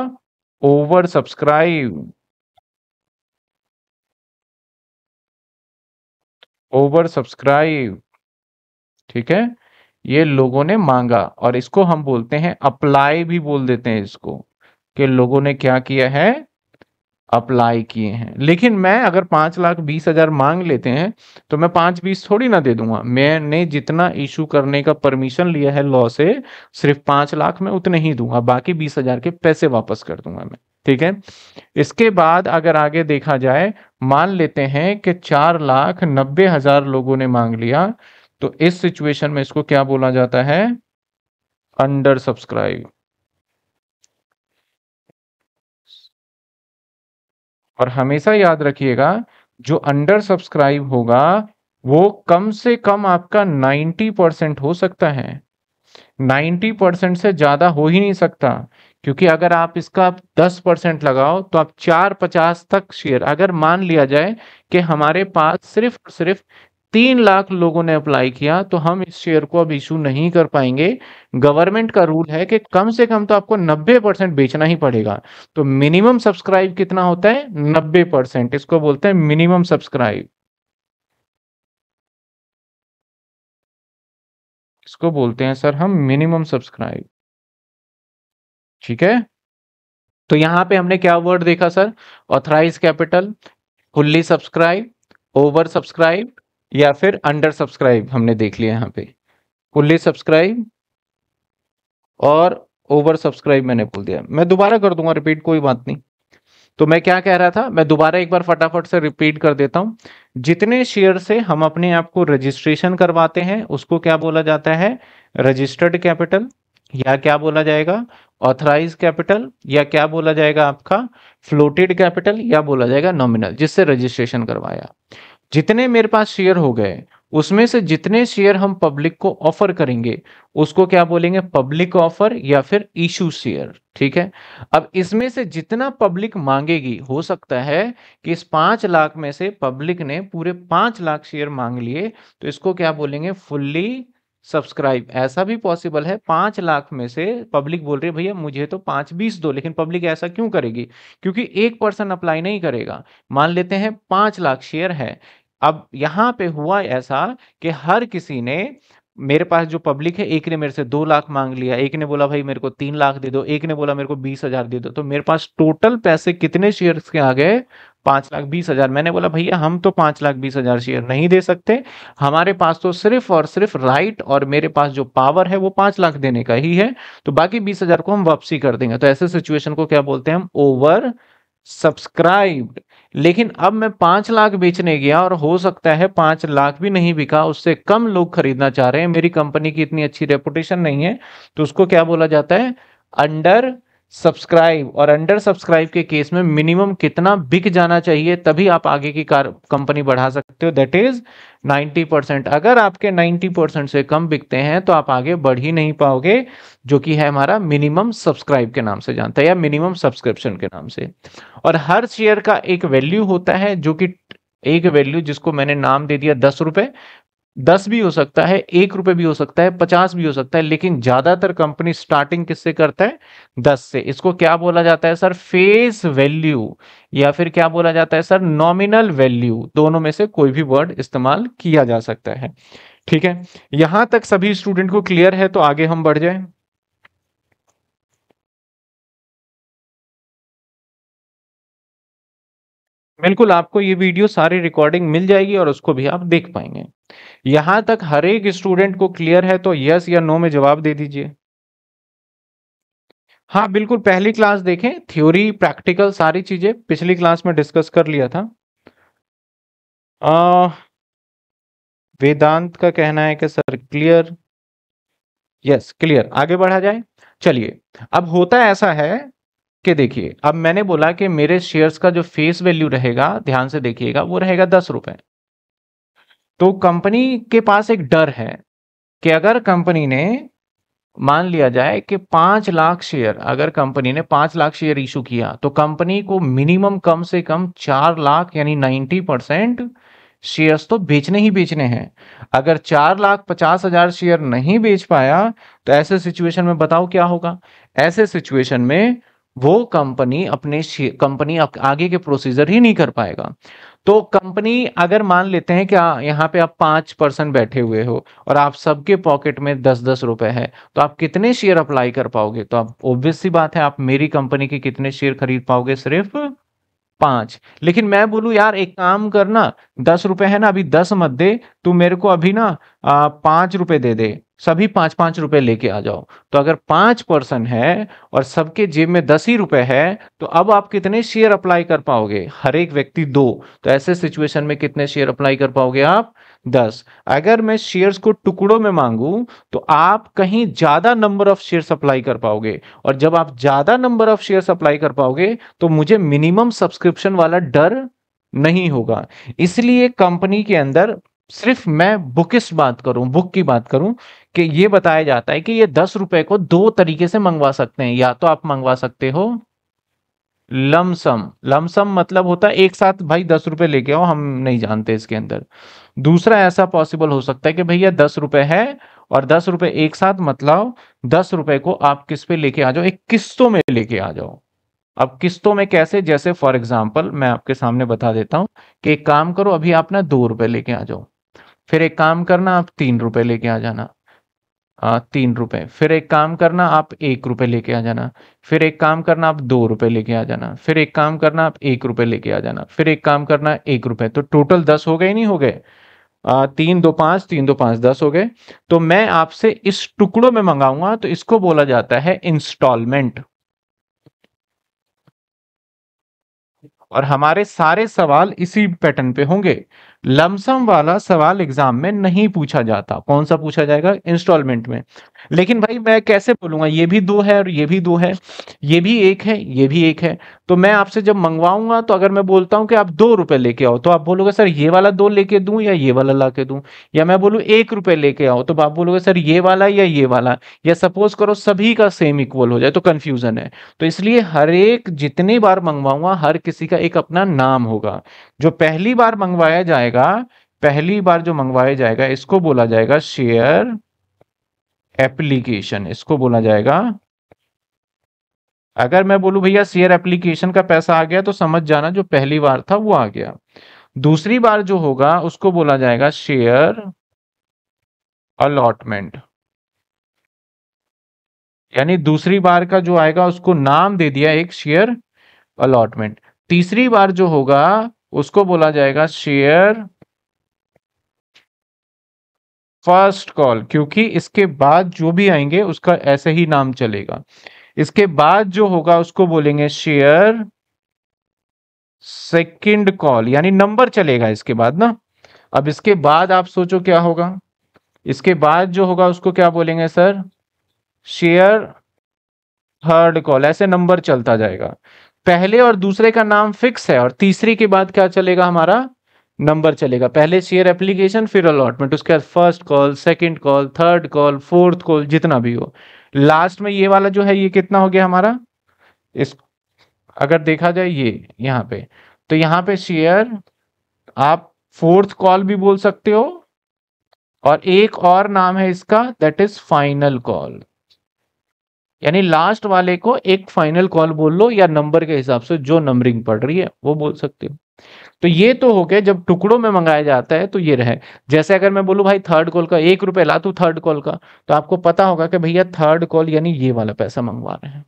ओवर सब्सक्राइब ओवर सब्सक्राइब ठीक है ये लोगों ने मांगा और इसको हम बोलते हैं अप्लाई भी बोल देते हैं इसको कि लोगों ने क्या किया है अप्लाई किए हैं लेकिन मैं अगर पाँच लाख बीस हज़ार मांग लेते हैं तो मैं पाँच बीस थोड़ी ना दे दूंगा मैंने जितना इशू करने का परमिशन लिया है लॉ से सिर्फ पाँच लाख में उतने ही दूंगा बाकी बीस हज़ार के पैसे वापस कर दूंगा मैं ठीक है इसके बाद अगर आगे देखा जाए मान लेते हैं कि चार लाख नब्बे हज़ार लोगों ने मांग लिया तो इस सिचुएशन में इसको क्या बोला जाता है अंडर सब्सक्राइब और हमेशा याद रखिएगा जो अंडर सब्सक्राइब होगा वो कम से कम आपका 90 परसेंट हो सकता है 90 परसेंट से ज़्यादा हो ही नहीं सकता क्योंकि अगर आप इसका 10 परसेंट लगाओ तो आप चार पचास तक शेयर अगर मान लिया जाए कि हमारे पास सिर्फ सिर्फ तीन लाख लोगों ने अप्लाई किया तो हम इस शेयर को अब इशू नहीं कर पाएंगे गवर्नमेंट का रूल है कि कम से कम तो आपको 90 परसेंट बेचना ही पड़ेगा तो मिनिमम सब्सक्राइब कितना होता है 90 परसेंट इसको बोलते हैं मिनिमम सब्सक्राइब इसको बोलते हैं सर हम मिनिमम सब्सक्राइब ठीक है तो यहां पे हमने क्या वर्ड देखा sir authorise capital fully subscribe over subscribe या फिर अंडर सब्सक्राइब हमने देख लिया यहाँ पे फुल्ली सब्सक्राइब और ओवर सब्सक्राइब मैंने बोल दिया मैं दोबारा कर दूंगा रिपीट कोई बात नहीं तो मैं क्या कह रहा था मैं दोबारा एक बार फटाफट से रिपीट कर देता हूँ जितने शेयर से हम अपने आप को रजिस्ट्रेशन करवाते हैं उसको क्या बोला जाता है रजिस्टर्ड कैपिटल या क्या बोला जाएगा ऑथराइज कैपिटल या क्या बोला जाएगा आपका फ्लोटेड कैपिटल या बोला जाएगा नॉमिनल जिससे रजिस्ट्रेशन करवाया जितने मेरे पास शेयर हो गए उसमें से जितने शेयर हम पब्लिक को ऑफर करेंगे उसको क्या बोलेंगे पब्लिक ऑफर या फिर इशू शेयर ठीक है अब इसमें से जितना पब्लिक मांगेगी हो सकता है कि इस पांच लाख में से पब्लिक ने पूरे पांच लाख शेयर मांग लिए तो इसको क्या बोलेंगे फुल्ली सब्सक्राइब ऐसा भी पॉसिबल है पांच लाख में से पब्लिक बोल रही है भैया मुझे तो पांच बीस दो लेकिन पब्लिक ऐसा क्यों करेगी क्योंकि एक पर्सन अप्लाई नहीं करेगा मान लेते हैं पांच लाख शेयर है अब यहां पे हुआ ऐसा कि हर किसी ने मेरे पास जो पब्लिक है एक ने मेरे से दो लाख मांग लिया एक ने बोला भाई मेरे को तीन लाख दे दो एक ने बोला मेरे को बीस हजार दे दो तो मेरे पास टोटल पैसे कितने शेयर्स के आ गए पांच लाख बीस हजार मैंने बोला भैया हम तो पांच लाख बीस हजार शेयर नहीं दे सकते हमारे पास तो सिर्फ और सिर्फ राइट और मेरे पास जो पावर है वो पांच लाख देने का ही है तो बाकी बीस हजार को हम वापसी कर देंगे तो ऐसे सिचुएशन को क्या बोलते हैं हम ओवर सब्सक्राइब्ड लेकिन अब मैं पांच लाख बेचने गया और हो सकता है पांच लाख भी नहीं बिका उससे कम लोग खरीदना चाह रहे हैं मेरी कंपनी की इतनी अच्छी रेपुटेशन नहीं है तो उसको क्या बोला जाता है अंडर सब्सक्राइब और अंडर सब्सक्राइब के केस में मिनिमम कितना बिक जाना चाहिए तभी आप आगे की कार कंपनी बढ़ा सकते हो दैट इज 90 परसेंट अगर आपके 90 परसेंट से कम बिकते हैं तो आप आगे बढ़ ही नहीं पाओगे जो कि है हमारा मिनिमम सब्सक्राइब के नाम से जानता है या मिनिमम सब्सक्रिप्शन के नाम से और हर शेयर का एक वैल्यू होता है जो कि एक वैल्यू जिसको मैंने नाम दे दिया दस रुपए दस भी हो सकता है एक रुपए भी हो सकता है पचास भी हो सकता है लेकिन ज्यादातर कंपनी स्टार्टिंग किससे करता है दस से इसको क्या बोला जाता है सर फेस वैल्यू या फिर क्या बोला जाता है सर नॉमिनल वैल्यू दोनों में से कोई भी वर्ड इस्तेमाल किया जा सकता है ठीक है यहां तक सभी स्टूडेंट को क्लियर है तो आगे हम बढ़ जाए बिल्कुल आपको ये वीडियो सारी रिकॉर्डिंग मिल जाएगी और उसको भी आप देख पाएंगे यहां तक हर एक स्टूडेंट को क्लियर है तो यस या नो में जवाब दे दीजिए हाँ बिल्कुल पहली क्लास देखें थ्योरी प्रैक्टिकल सारी चीजें पिछली क्लास में डिस्कस कर लिया था आ, वेदांत का कहना है कि सर क्लियर यस क्लियर आगे बढ़ा जाए चलिए अब होता ऐसा है कि देखिए अब मैंने बोला कि मेरे शेयर्स का जो फेस वैल्यू रहेगा ध्यान से देखिएगा वो रहेगा दस रुपए तो कंपनी के पास एक डर है कि अगर कंपनी ने मान लिया जाए कि पांच लाख शेयर अगर कंपनी ने पांच लाख शेयर इशू किया तो कंपनी को मिनिमम कम से कम चार लाख यानी नाइन्टी परसेंट शेयर्स तो बेचने ही बेचने हैं अगर चार लाख पचास हजार शेयर नहीं बेच पाया तो ऐसे सिचुएशन में बताओ क्या होगा ऐसे सिचुएशन में वो कंपनी अपने कंपनी आगे के प्रोसीजर ही नहीं कर पाएगा तो कंपनी अगर मान लेते हैं कि यहाँ पे आप पांच परसेंट बैठे हुए हो और आप सबके पॉकेट में दस दस रुपए है तो आप कितने शेयर अप्लाई कर पाओगे तो आप ऑब्वियस सी बात है आप मेरी कंपनी के कितने शेयर खरीद पाओगे सिर्फ पांच लेकिन मैं बोलू यार एक काम करना दस रुपए है ना अभी दस मत दे तू मेरे को अभी ना पांच रुपए दे दे सभी पांच पांच रुपए लेके आ जाओ तो अगर पांच पर्सन है और सबके जेब में दस ही रुपए है तो अब आप कितने शेयर अप्लाई कर पाओगे हर एक व्यक्ति दो तो ऐसे सिचुएशन में कितने शेयर अप्लाई कर पाओगे आप दस अगर मैं शेयर्स को टुकड़ों में मांगू तो आप कहीं ज्यादा नंबर ऑफ शेयर अप्लाई कर पाओगे और जब आप ज्यादा नंबर ऑफ शेयर अप्लाई कर पाओगे तो मुझे मिनिमम सब्सक्रिप्शन वाला डर नहीं होगा इसलिए कंपनी के अंदर सिर्फ मैं बुकिस बात करूं बुक की बात करूं कि ये बताया जाता है कि ये दस रुपए को दो तरीके से मंगवा सकते हैं या तो आप मंगवा सकते हो लमसम लमसम मतलब होता है एक साथ भाई दस रुपए लेके आओ हम नहीं जानते इसके अंदर दूसरा ऐसा पॉसिबल हो सकता है कि भैया दस रुपए है और दस रुपए एक साथ मतलब दस रुपए को आप किस पे लेके आ जाओ एक किस्तों में लेके आ जाओ अब किस्तों में कैसे जैसे फॉर एग्जाम्पल मैं आपके सामने बता देता हूं कि एक काम करो अभी आप ना दो रुपए लेके आ जाओ फिर एक काम करना आप तीन रुपए लेके आ जाना आ, तीन रुपए फिर एक काम करना आप एक रुपए लेके आ जाना फिर एक काम करना आप दो रुपए लेके आ जाना फिर एक काम करना आप एक रुपए लेके आ जाना फिर एक काम करना एक रुपए तो टोटल दस हो गए नहीं हो गए आ, तीन दो पांच तीन दो पांच दस हो गए तो मैं आपसे इस टुकड़ों में मंगाऊंगा तो इसको बोला जाता है इंस्टॉलमेंट और हमारे सारे सवाल इसी पैटर्न पे होंगे लमसम वाला सवाल एग्जाम में नहीं पूछा जाता कौन सा पूछा जाएगा इंस्टॉलमेंट में लेकिन भाई मैं कैसे बोलूंगा ये भी दो है और ये भी दो है ये भी एक है ये भी एक है तो मैं आपसे जब मंगवाऊंगा तो अगर मैं बोलता हूं कि आप दो रुपए लेके आओ तो आप बोलोगे सर ये वाला दो लेके दू या ये वाला ला के दू या मैं बोलू एक रुपए लेके आओ तो आप बोलोगे सर ये वाला या ये वाला या सपोज करो सभी का सेम इक्वल हो जाए तो कंफ्यूजन है तो इसलिए हर एक जितनी बार मंगवाऊंगा हर किसी का एक अपना नाम होगा जो पहली बार मंगवाया जाएगा जाएगा पहली बार जो मंगवाया जाएगा इसको बोला जाएगा शेयर एप्लीकेशन इसको बोला जाएगा अगर मैं बोलूं भैया शेयर एप्लीकेशन का पैसा आ गया तो समझ जाना जो पहली बार था वो आ गया दूसरी बार जो होगा उसको बोला जाएगा शेयर अलॉटमेंट यानी दूसरी बार का जो आएगा उसको नाम दे दिया एक शेयर अलॉटमेंट तीसरी बार जो होगा उसको बोला जाएगा शेयर फर्स्ट कॉल क्योंकि इसके बाद जो भी आएंगे उसका ऐसे ही नाम चलेगा इसके बाद जो होगा उसको बोलेंगे शेयर सेकंड कॉल यानी नंबर चलेगा इसके बाद ना अब इसके बाद आप सोचो क्या होगा इसके बाद जो होगा उसको क्या बोलेंगे सर शेयर थर्ड कॉल ऐसे नंबर चलता जाएगा पहले और दूसरे का नाम फिक्स है और तीसरे के बाद क्या चलेगा हमारा नंबर चलेगा पहले शेयर एप्लीकेशन फिर अलॉटमेंट उसके बाद first call second call third call fourth call जितना भी हो लास्ट में ये वाला जो है ये कितना हो गया हमारा इस अगर देखा जाए ये यहाँ पे तो यहाँ पे शेयर आप फोर्थ कॉल भी बोल सकते हो और एक और नाम है इसका दैट इज फाइनल कॉल यानी लास्ट वाले को एक फाइनल कॉल बोल लो या नंबर के हिसाब से जो नंबरिंग पड़ रही है वो बोल सकते हो तो ये तो हो गया जब टुकड़ों में मंगाया जाता है तो ये रहे जैसे अगर मैं बोलूं भाई थर्ड कॉल का एक रुपए ला तू थर्ड कॉल का तो आपको पता होगा कि भैया थर्ड कॉल यानी ये वाला पैसा मंगवा रहे हैं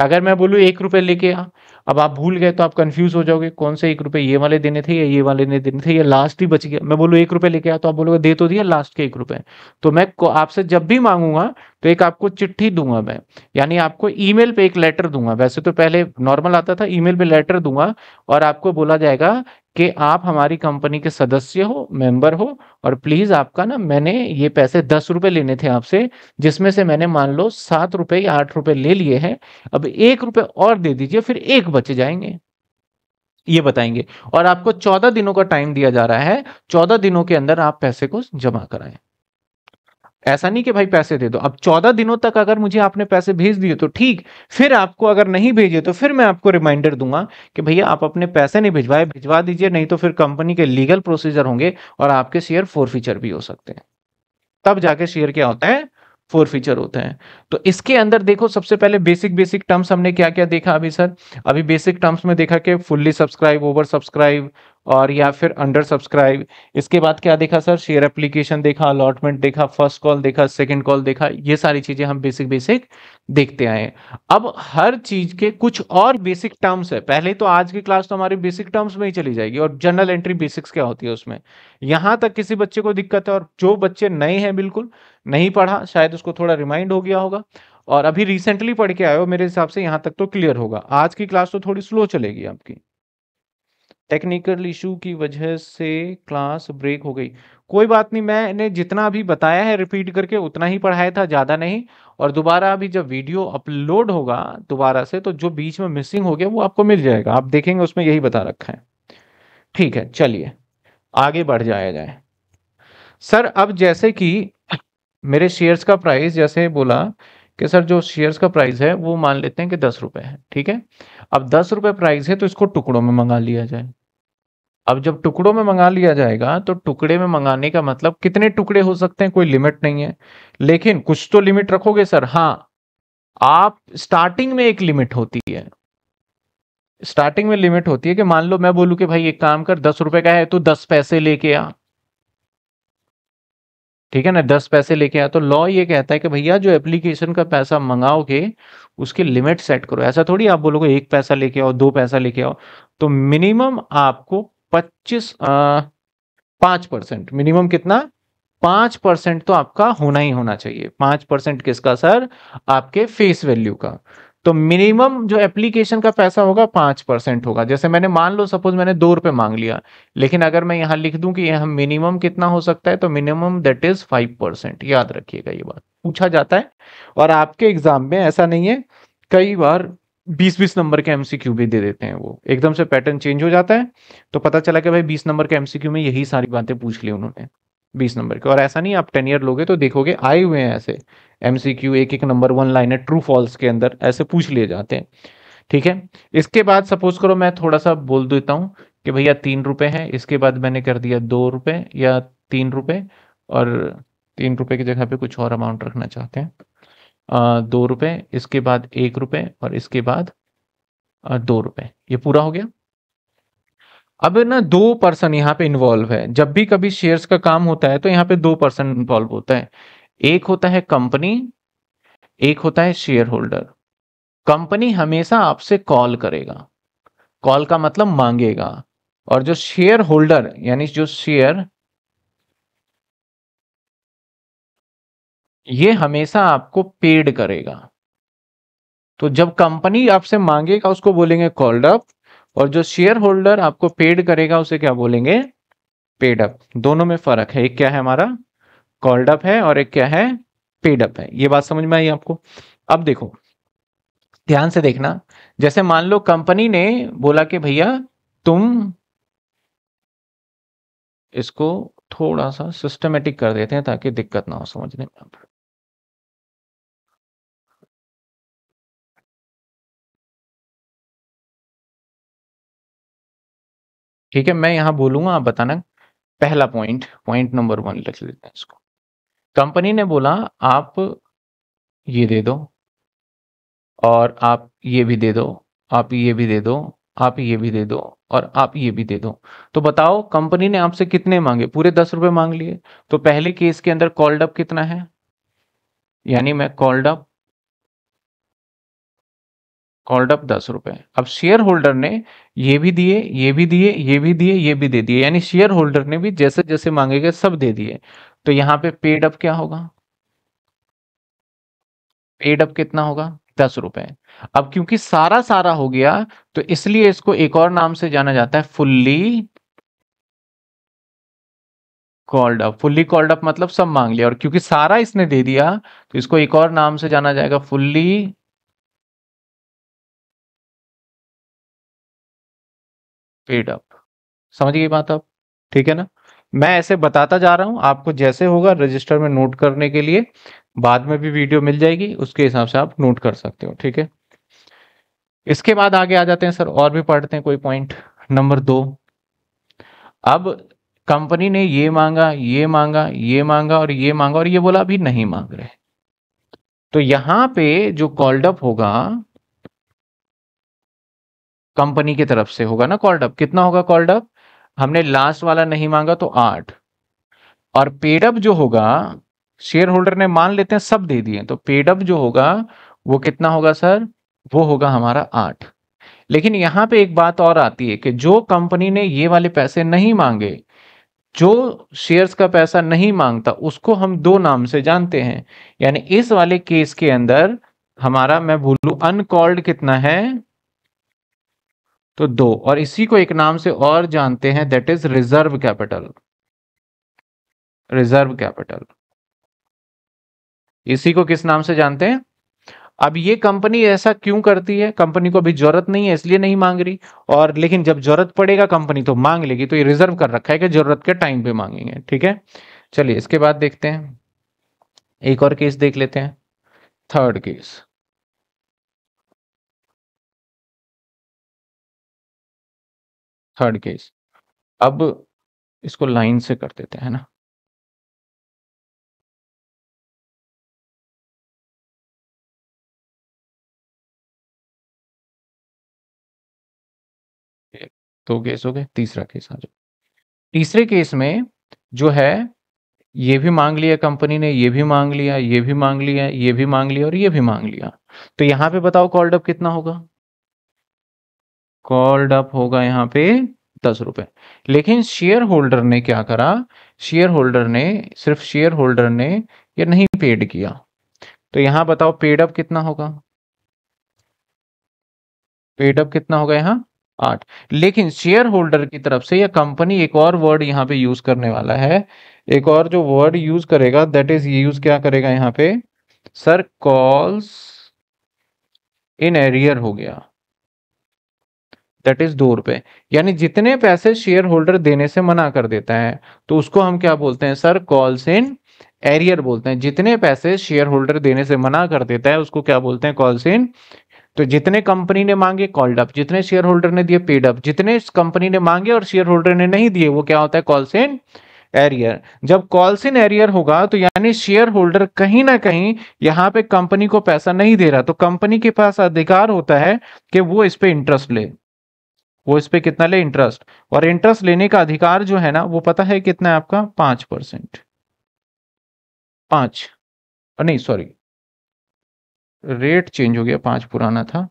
अगर मैं बोलूं एक रुपए लेके आ अब आप भूल गए तो आप कंफ्यूज हो जाओगे कौन से एक रुपए ये वाले देने थे या ये वाले ने देने थे या लास्ट ही बच गया मैं बोलूं एक रुपये लेके आ तो आप बोलोगे दे तो दिया लास्ट के एक रुपए तो मैं आपसे जब भी मांगूंगा तो एक आपको चिट्ठी दूंगा मैं यानी आपको ईमेल पे एक लेटर दूंगा वैसे तो पहले नॉर्मल आता था ईमेल पे लेटर दूंगा और आपको बोला जाएगा कि आप हमारी कंपनी के सदस्य हो मेंबर हो और प्लीज आपका ना मैंने ये पैसे दस रुपए लेने थे आपसे जिसमें से मैंने मान लो सात रुपए या आठ रुपए ले लिए हैं अब एक रुपए और दे दीजिए फिर एक बच जाएंगे ये बताएंगे और आपको चौदह दिनों का टाइम दिया जा रहा है चौदह दिनों के अंदर आप पैसे को जमा कराएं ऐसा नहीं कि भाई पैसे दे दो अब चौदह दिनों तक अगर मुझे आपने पैसे भेज दिए तो ठीक फिर आपको अगर नहीं भेजे तो फिर मैं आपको रिमाइंडर दूंगा कि भैया आप अपने पैसे नहीं भिजवाए भिजवा दीजिए नहीं तो फिर कंपनी के लीगल प्रोसीजर होंगे और आपके शेयर फोर फीचर भी हो सकते हैं तब जाके शेयर क्या होता है फोर फीचर होते हैं तो इसके अंदर देखो सबसे पहले बेसिक बेसिक टर्म्स हमने क्या क्या देखा अभी सर अभी बेसिक टर्म्स में देखा कि फुल्ली सब्सक्राइब ओवर सब्सक्राइब और या फिर अंडर सब्सक्राइब इसके बाद क्या देखा सर शेयर एप्लीकेशन देखा अलॉटमेंट देखा फर्स्ट कॉल देखा सेकंड कॉल देखा ये सारी चीजें हम बेसिक बेसिक देखते आए अब हर चीज के कुछ और बेसिक टर्म्स है पहले तो आज की क्लास तो हमारी बेसिक टर्म्स में ही चली जाएगी और जनरल एंट्री बेसिक्स क्या होती है उसमें यहां तक किसी बच्चे को दिक्कत है और जो बच्चे नए हैं बिल्कुल नहीं पढ़ा शायद उसको थोड़ा रिमाइंड हो गया होगा और अभी रिसेंटली पढ़ के आए हो मेरे हिसाब से यहाँ तक तो क्लियर होगा आज की क्लास तो थोड़ी स्लो चलेगी आपकी टेक्निकल इशू की वजह से क्लास ब्रेक हो गई कोई बात नहीं मैंने जितना भी बताया है रिपीट करके उतना ही पढ़ाया था ज़्यादा नहीं और दोबारा अभी जब वीडियो अपलोड होगा दोबारा से तो जो बीच में मिसिंग हो गया वो आपको मिल जाएगा आप देखेंगे उसमें यही बता रखा है ठीक है चलिए आगे बढ़ जाया जाए सर अब जैसे कि मेरे शेयर्स का प्राइस जैसे बोला कि सर जो शेयर्स का प्राइस है वो मान लेते हैं कि दस रुपए है ठीक है अब दस रुपए प्राइस है तो इसको टुकड़ों में मंगा लिया जाए अब जब टुकड़ों में मंगा लिया जाएगा तो टुकड़े में मंगाने का मतलब कितने टुकड़े हो सकते हैं कोई लिमिट नहीं है लेकिन कुछ तो लिमिट रखोगे सर हाँ आप स्टार्टिंग में एक लिमिट होती है स्टार्टिंग में लिमिट होती है कि मान लो मैं बोलूँ कि भाई एक काम कर दस रुपए का है तो दस पैसे लेके आ ठीक है ना दस पैसे लेके आया तो लॉ ये कहता है कि भैया जो एप्लीकेशन का पैसा मंगाओगे उसके लिमिट सेट करो ऐसा थोड़ी आप बोलोगे एक पैसा लेके आओ दो पैसा लेके आओ तो मिनिमम आपको पच्चीस पांच परसेंट मिनिमम कितना पांच परसेंट तो आपका होना ही होना चाहिए पांच परसेंट किसका सर आपके फेस वैल्यू का तो मिनिमम जो एप्लीकेशन का पैसा होगा पांच परसेंट होगा जैसे मैंने मान लो सपोज मैंने दो रुपए मांग लिया लेकिन अगर मैं यहाँ लिख दूं कि यहाँ मिनिमम कितना हो सकता है तो minimum that is five percent याद रखिएगा ये बात पूछा जाता है और आपके एग्जाम में ऐसा नहीं है कई बार बीस बीस नंबर के एमसीक्यू भी दे देते हैं वो एकदम से पैटर्न चेंज हो जाता है तो पता चला कि भाई बीस नंबर के एमसीक्यू में यही सारी बातें पूछ ली उन्होंने बीस नंबर के और ऐसा नहीं आप टेन ईयर लोगे तो देखोगे आए हुए हैं ऐसे एम एक एक नंबर वन लाइन है ट्रू फॉल्स के अंदर ऐसे पूछ लिए जाते हैं ठीक है इसके बाद सपोज करो मैं थोड़ा सा बोल देता हूँ कि भैया तीन रुपए है इसके बाद मैंने कर दिया दो रुपए या तीन रुपए और तीन रुपए की जगह पे कुछ और अमाउंट रखना चाहते हैं आ, दो रुपए इसके बाद एक रुपए और इसके बाद आ, दो रुपए ये पूरा हो गया अब ना दो पर्सन यहाँ पे इन्वॉल्व है जब भी कभी शेयर्स का काम होता है तो यहाँ पे दो पर्सन इन्वॉल्व होता है एक होता है कंपनी एक होता है शेयर होल्डर कंपनी हमेशा आपसे कॉल करेगा कॉल का मतलब मांगेगा और जो शेयर होल्डर यानी जो शेयर ये हमेशा आपको पेड करेगा तो जब कंपनी आपसे मांगेगा उसको बोलेंगे कॉल्ड अप और जो शेयर होल्डर आपको पेड करेगा उसे क्या बोलेंगे पेड अप दोनों में फर्क है एक क्या है हमारा कॉल्ड अप है और एक क्या है पेड अप है ये बात समझ में आई आपको अब देखो ध्यान से देखना जैसे मान लो कंपनी ने बोला कि भैया तुम इसको थोड़ा सा सिस्टमेटिक कर देते हैं ताकि दिक्कत ना हो समझने में ठीक है मैं यहां बोलूंगा आप बताना पहला पॉइंट पॉइंट नंबर वन लिख लेते हैं इसको कंपनी ने बोला आप ये दे दो और आप ये भी दे दो आप ये भी दे दो आप ये भी दे दो और आप ये भी दे दो तो बताओ कंपनी ने आपसे कितने मांगे पूरे दस रुपए मांग लिए तो पहले केस के अंदर कॉल्ड अप कितना है यानी मैं कॉल्ड अप कॉल्ड अप दस रुपए अब शेयर होल्डर ने ये भी दिए ये भी दिए ये भी दिए ये भी दे दिए यानी शेयर होल्डर ने भी जैसे जैसे मांगे गए सब दे दिए तो यहाँ पे पेड अप क्या होगा पेड अप कितना होगा दस रुपए अब क्योंकि सारा सारा हो गया तो इसलिए इसको एक और नाम से जाना जाता है fully called up fully called up मतलब सब मांग लिया और क्योंकि सारा इसने दे दिया तो इसको एक और नाम से जाना जाएगा फुल्ली पेड अप समझ गई बात आप ठीक है ना मैं ऐसे बताता जा रहा हूं आपको जैसे होगा रजिस्टर में नोट करने के लिए बाद में भी वीडियो मिल जाएगी उसके हिसाब से आप नोट कर सकते हो ठीक है इसके बाद आगे आ जाते हैं सर और भी पढ़ते हैं कोई पॉइंट नंबर दो अब कंपनी ने ये मांगा ये मांगा ये मांगा और ये मांगा और ये बोला अभी नहीं मांग रहे तो यहां पे जो कॉल्डअप होगा कंपनी की तरफ से होगा ना कॉल्ड अप कितना होगा कॉल्ड अप हमने लास्ट वाला नहीं मांगा तो आठ और पेडअप जो होगा शेयर होल्डर ने मान लेते हैं सब दे दिए तो पेडअप जो होगा वो कितना होगा सर वो होगा हमारा आठ लेकिन यहाँ पे एक बात और आती है कि जो कंपनी ने ये वाले पैसे नहीं मांगे जो शेयर्स का पैसा नहीं मांगता उसको हम दो नाम से जानते हैं यानी इस वाले केस के अंदर हमारा मैं भूलू अनकॉल्ड कितना है तो दो और इसी को एक नाम से और जानते हैं that is reserve capital reserve capital इसी को किस नाम से जानते हैं अब ये कंपनी ऐसा क्यों करती है कंपनी को अभी जरूरत नहीं है इसलिए नहीं मांग रही और लेकिन जब जरूरत पड़ेगा कंपनी तो मांग लेगी तो ये रिजर्व कर रखा है कि जरूरत के टाइम पे मांगेंगे ठीक है चलिए इसके बाद देखते हैं एक और केस देख लेते हैं थर्ड केस थर्ड केस अब इसको लाइन से कर देते हैं ना दो तो केस हो गए तीसरा केस आ जाओ तीसरे केस में जो है ये भी मांग लिया कंपनी ने ये भी मांग लिया ये भी मांग लिया ये भी मांग लिया और ये भी मांग लिया तो यहां पे बताओ कॉल्ड अप कितना होगा कॉल्ड अप होगा यहाँ पे दस रुपए लेकिन शेयर होल्डर ने क्या करा शेयर होल्डर ने सिर्फ शेयर होल्डर ने ये नहीं पेड किया तो यहां बताओ पेड अप कितना होगा पेड अप कितना होगा यहाँ आठ लेकिन शेयर होल्डर की तरफ से या कंपनी एक और वर्ड यहाँ पे यूज करने वाला है एक और जो वर्ड यूज करेगा दैट इज यूज क्या करेगा यहाँ पे सर कॉल्स इन एरियर हो गया दैट इज दो रुपए यानी जितने पैसे शेयर होल्डर देने से मना कर देता है तो उसको हम क्या बोलते हैं सर कॉल्स इन एरियर बोलते हैं जितने पैसे शेयर होल्डर देने से मना कर देता है उसको क्या बोलते हैं कॉल्स इन तो जितने कंपनी ने मांगे कॉल्ड अप जितने शेयर होल्डर ने दिए पेड अप जितने कंपनी ने मांगे और शेयर होल्डर ने नहीं दिए वो क्या होता है कॉल्स इन एरियर जब कॉल्स इन एरियर होगा तो यानी शेयर होल्डर कहीं ना कहीं यहाँ पे कंपनी को पैसा नहीं दे रहा तो कंपनी के पास अधिकार होता है कि वो इस पे इंटरेस्ट ले वो इस पर कितना ले इंटरेस्ट और इंटरेस्ट लेने का अधिकार जो है ना वो पता है कितना है आपका पांच परसेंट पांच नहीं सॉरी रेट चेंज हो गया पांच पुराना था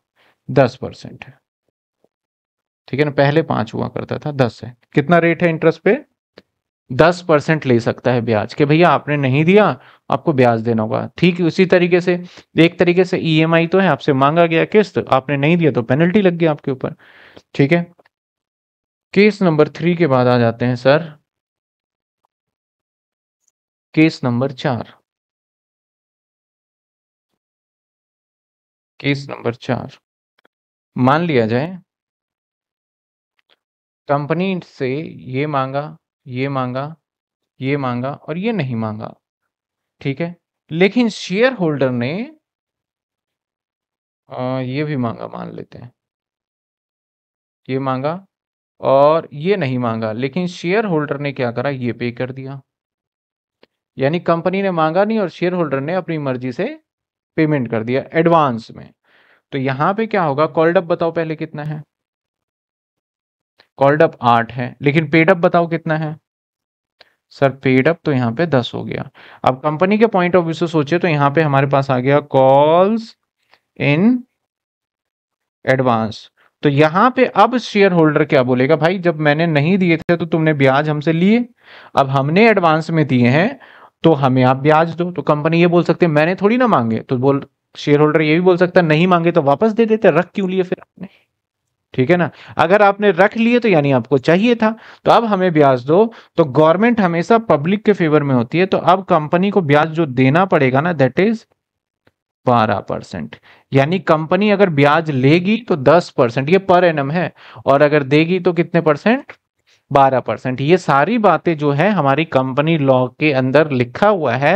दस परसेंट है ठीक है ना पहले पांच हुआ करता था दस है कितना रेट है इंटरेस्ट पे दस परसेंट ले सकता है ब्याज के भैया आपने नहीं दिया आपको ब्याज देना होगा ठीक उसी तरीके से एक तरीके से ईएमआई e तो है आपसे मांगा गया किस्त आपने नहीं दिया तो पेनल्टी लग गई आपके ऊपर ठीक है केस नंबर थ्री के बाद आ जाते हैं सर केस नंबर चार केस नंबर चार मान लिया जाए कंपनी से ये मांगा ये मांगा ये मांगा और ये नहीं मांगा ठीक है लेकिन शेयर होल्डर ने आ, ये भी मांगा मान लेते हैं ये मांगा और ये नहीं मांगा लेकिन शेयर होल्डर ने क्या करा ये पे कर दिया यानी कंपनी ने मांगा नहीं और शेयर होल्डर ने अपनी मर्जी से पेमेंट कर दिया एडवांस में तो यहां पे क्या होगा कॉल्डअप बताओ पहले कितना है कॉल्ड अप आठ है लेकिन पेड अप बताओ कितना है सर पेड अप तो यहाँ पे दस हो गया अब कंपनी के पॉइंट ऑफ व्यू से सोचे तो यहाँ पे हमारे पास आ गया कॉल्स इन एडवांस तो यहाँ पे अब शेयर होल्डर क्या बोलेगा भाई जब मैंने नहीं दिए थे तो तुमने ब्याज हमसे लिए अब हमने एडवांस में दिए हैं तो हमें आप ब्याज दो तो कंपनी ये बोल सकते मैंने थोड़ी ना मांगे तो बोल शेयर होल्डर ये भी बोल सकता नहीं मांगे तो वापस दे देते रख क्यों लिए फिर आपने ठीक है ना अगर आपने रख लिए तो यानी आपको चाहिए था तो अब हमें ब्याज दो तो गवर्नमेंट हमेशा पब्लिक के फेवर में होती है तो अब कंपनी को ब्याज जो देना पड़ेगा ना दैट इज बारह परसेंट यानी कंपनी अगर ब्याज लेगी तो दस परसेंट ये पर एनम है और अगर देगी तो कितने परसेंट बारह परसेंट ये सारी बातें जो है हमारी कंपनी लॉ के अंदर लिखा हुआ है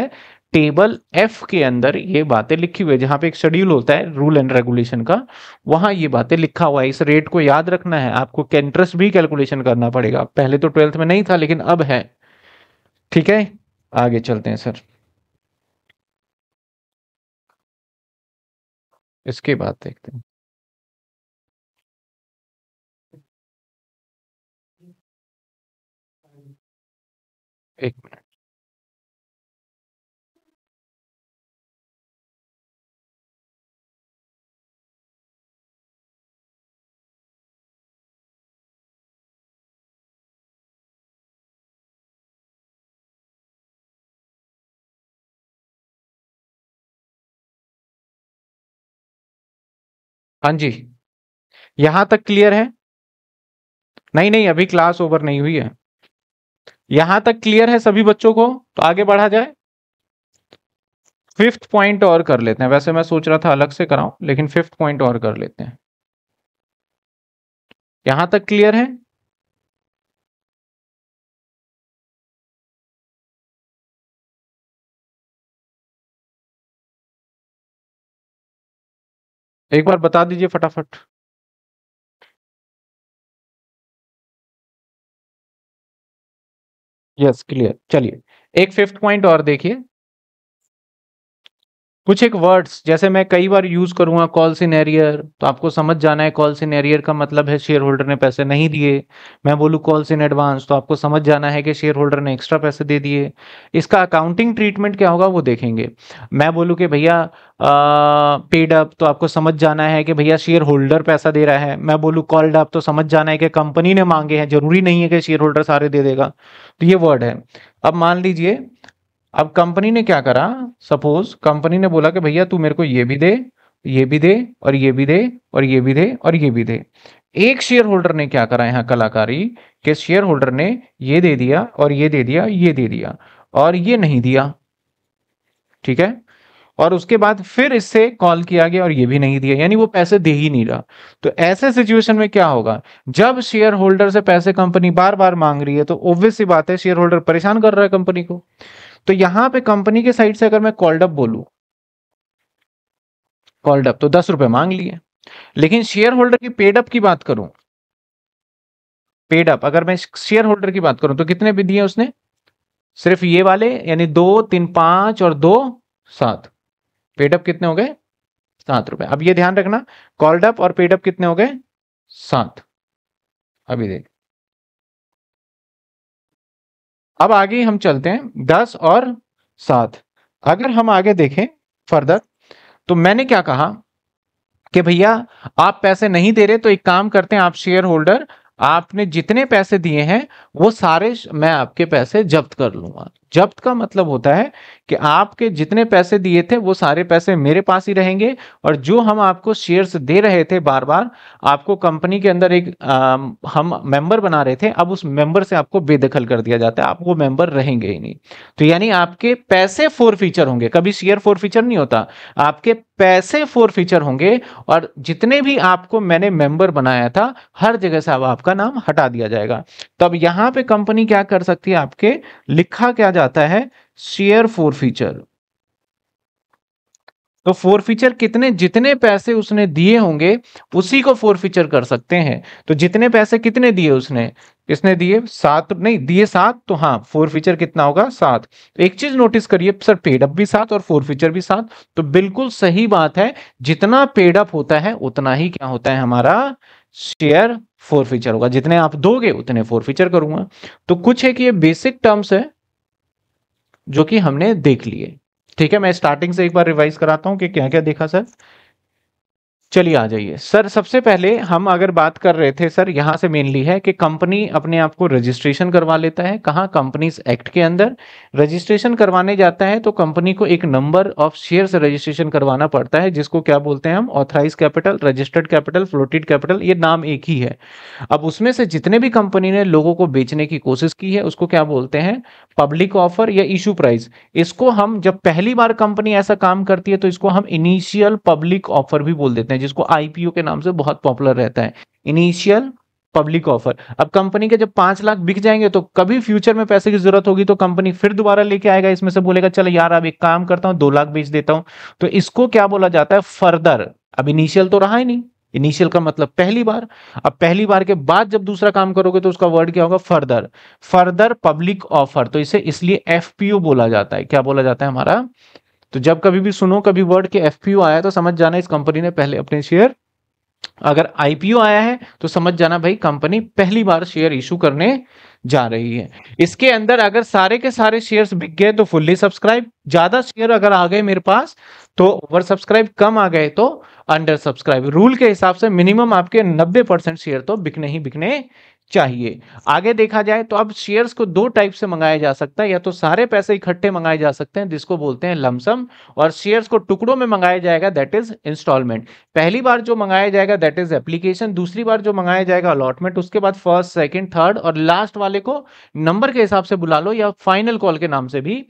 टेबल एफ के अंदर ये बातें लिखी हुई है जहां पे एक शेड्यूल होता है रूल एंड रेगुलेशन का वहां ये बातें लिखा हुआ है इस रेट को याद रखना है आपको इंटरेस्ट भी कैलकुलेशन करना पड़ेगा पहले तो ट्वेल्थ में नहीं था लेकिन अब है ठीक है आगे चलते हैं सर इसके बाद देखते हैं एक हाँ जी यहां तक क्लियर है नहीं नहीं अभी क्लास ओवर नहीं हुई है यहां तक क्लियर है सभी बच्चों को तो आगे बढ़ा जाए फिफ्थ पॉइंट और कर लेते हैं वैसे मैं सोच रहा था अलग से कराऊं लेकिन फिफ्थ पॉइंट और कर लेते हैं यहां तक क्लियर है एक बार बता दीजिए फटाफट यस क्लियर चलिए एक फिफ्थ पॉइंट और देखिए कुछ एक वर्ड्स जैसे मैं कई बार यूज करूंगा कॉल सिनेरियर तो आपको समझ जाना है कॉल सिनेरियर का मतलब है शेयर होल्डर ने पैसे नहीं दिए मैं बोलूँ कॉल इन एडवांस तो आपको समझ जाना है कि शेयर होल्डर ने एक्स्ट्रा पैसे दे दिए इसका अकाउंटिंग ट्रीटमेंट क्या होगा वो देखेंगे मैं बोलूँ कि भैया पेड अप तो आपको समझ जाना है कि भैया शेयर होल्डर पैसा दे रहा है मैं बोलूँ कॉल्ड अप तो समझ जाना है कि कंपनी ने मांगे हैं जरूरी नहीं है कि शेयर होल्डर सारे दे देगा तो ये वर्ड है अब मान लीजिए अब कंपनी ने क्या करा सपोज कंपनी ने बोला कि भैया तू मेरे को ये भी दे ये भी दे और ये भी दे और ये भी दे और ये भी दे एक शेयर होल्डर ने क्या करा यहाँ कलाकारी के शेयर होल्डर ने ये दे दिया और ये दे दिया ये दे दिया और ये नहीं दिया ठीक है और उसके बाद फिर इससे कॉल किया गया और ये भी नहीं दिया यानी वो पैसे दे ही नहीं रहा तो ऐसे सिचुएशन में क्या होगा जब शेयर होल्डर से पैसे कंपनी बार बार मांग रही है तो ऑब्वियस सी बात है शेयर होल्डर परेशान कर रहा है कंपनी को तो यहां पे कंपनी के साइड से अगर मैं कॉल्ड अप बोलू कॉल्ड अप तो दस रुपए मांग लिए लेकिन शेयर होल्डर की पेड अप की बात करूं पेड अप अगर मैं शेयर होल्डर की बात करूं तो कितने भी दिए उसने सिर्फ ये वाले यानी दो तीन पांच और दो सात पेडअप कितने हो गए सात रुपए अब ये ध्यान रखना कॉल्ड अप और पेडअप कितने हो गए सात अभी देख अब आगे हम चलते हैं दस और सात अगर हम आगे देखें फर्दर तो मैंने क्या कहा कि भैया आप पैसे नहीं दे रहे तो एक काम करते हैं आप शेयर होल्डर आपने जितने पैसे दिए हैं वो सारे मैं आपके पैसे जब्त कर लूंगा जब्त का मतलब होता है कि आपके जितने पैसे दिए थे वो सारे पैसे मेरे पास ही रहेंगे और जो हम आपको शेयर्स दे रहे थे बार बार आपको कंपनी के अंदर एक आ, हम मेंबर बना रहे थे अब उस मेंबर से आपको बेदखल कर दिया जाता है आप वो मेंबर रहेंगे ही नहीं तो यानी आपके पैसे फोर फीचर होंगे कभी शेयर फोर फीचर नहीं होता आपके पैसे फोर फीचर होंगे और जितने भी आपको मैंने मेंबर बनाया था हर जगह से अब आपका नाम हटा दिया जाएगा तो अब यहाँ पे कंपनी क्या कर सकती है आपके लिखा क्या जाता है शेयर फोर फीचर तो फोर फीचर कितने जितने पैसे उसने दिए होंगे उसी को फोर फीचर कर सकते हैं तो जितने पैसे कितने दिए उसने किसने दिए सात नहीं दिए सात तो हाँ फोर फीचर कितना होगा सात तो एक चीज नोटिस करिए सर पेडअप भी सात और फोर फीचर भी सात तो बिल्कुल सही बात है जितना पेडअप होता है उतना ही क्या होता है हमारा शेयर फोर फीचर होगा जितने आप दोगे उतने फोर फीचर करूंगा तो कुछ है कि ये बेसिक टर्म्स है जो कि हमने देख लिए ठीक है मैं स्टार्टिंग से एक बार रिवाइज कराता हूँ कि क्या क्या देखा सर चलिए आ जाइए सर सबसे पहले हम अगर बात कर रहे थे सर यहाँ से मेनली है कि कंपनी अपने आप को रजिस्ट्रेशन करवा लेता है कहाँ कंपनीज एक्ट के अंदर रजिस्ट्रेशन करवाने जाता है तो कंपनी को एक नंबर ऑफ शेयर रजिस्ट्रेशन करवाना पड़ता है जिसको क्या बोलते हैं हम authorise capital registered capital floated capital ये नाम एक ही है अब उसमें से जितने भी कंपनी ने लोगों को बेचने की कोशिश की है उसको क्या बोलते हैं पब्लिक ऑफर या इशू प्राइस इसको हम जब पहली बार कंपनी ऐसा काम करती है तो इसको हम इनिशियल पब्लिक ऑफर भी बोल देते हैं हैं जिसको आईपीओ के नाम से बहुत पॉपुलर रहता है इनिशियल पब्लिक ऑफर अब कंपनी के जब पांच लाख बिक जाएंगे तो कभी फ्यूचर में पैसे की जरूरत होगी तो कंपनी फिर दोबारा लेके आएगा इसमें से बोलेगा चलो यार अब एक काम करता हूं दो लाख बेच देता हूं तो इसको क्या बोला जाता है फर्दर अब इनिशियल तो रहा ही नहीं इनिशियल का मतलब पहली बार अब पहली बार के बाद जब दूसरा काम करोगे तो उसका वर्ड क्या होगा फर्दर फर्दर पब्लिक ऑफर तो इसे इसलिए एफपीओ बोला जाता है क्या बोला जाता है हमारा तो जब कभी भी सुनो कभी वर्ड के एफ आया तो समझ जाना इस कंपनी ने पहले अपने शेयर अगर आईपीओ आया है तो समझ जाना भाई कंपनी पहली बार शेयर इशू करने जा रही है इसके अंदर अगर सारे के सारे शेयर्स बिक गए तो फुल्ली सब्सक्राइब ज्यादा शेयर अगर आ गए मेरे पास तो ओवर सब्सक्राइब कम आ गए तो अंडर सब्सक्राइब रूल के हिसाब से मिनिमम आपके 90 परसेंट शेयर तो बिकने ही बिकने चाहिए आगे देखा जाए तो अब शेयर्स को दो टाइप से मंगाया जा सकता है या तो सारे पैसे इकट्ठे मंगाए जा सकते हैं जिसको बोलते हैं लमसम और शेयर्स को टुकड़ों में मंगाया जाएगा दैट इज इंस्टॉलमेंट पहली बार जो मंगाया जाएगा दैट इज एप्लीकेशन दूसरी बार जो मंगाया जाएगा अलॉटमेंट उसके बाद फर्स्ट सेकेंड थर्ड और लास्ट वाले को नंबर के हिसाब से बुला लो या फाइनल कॉल के नाम से भी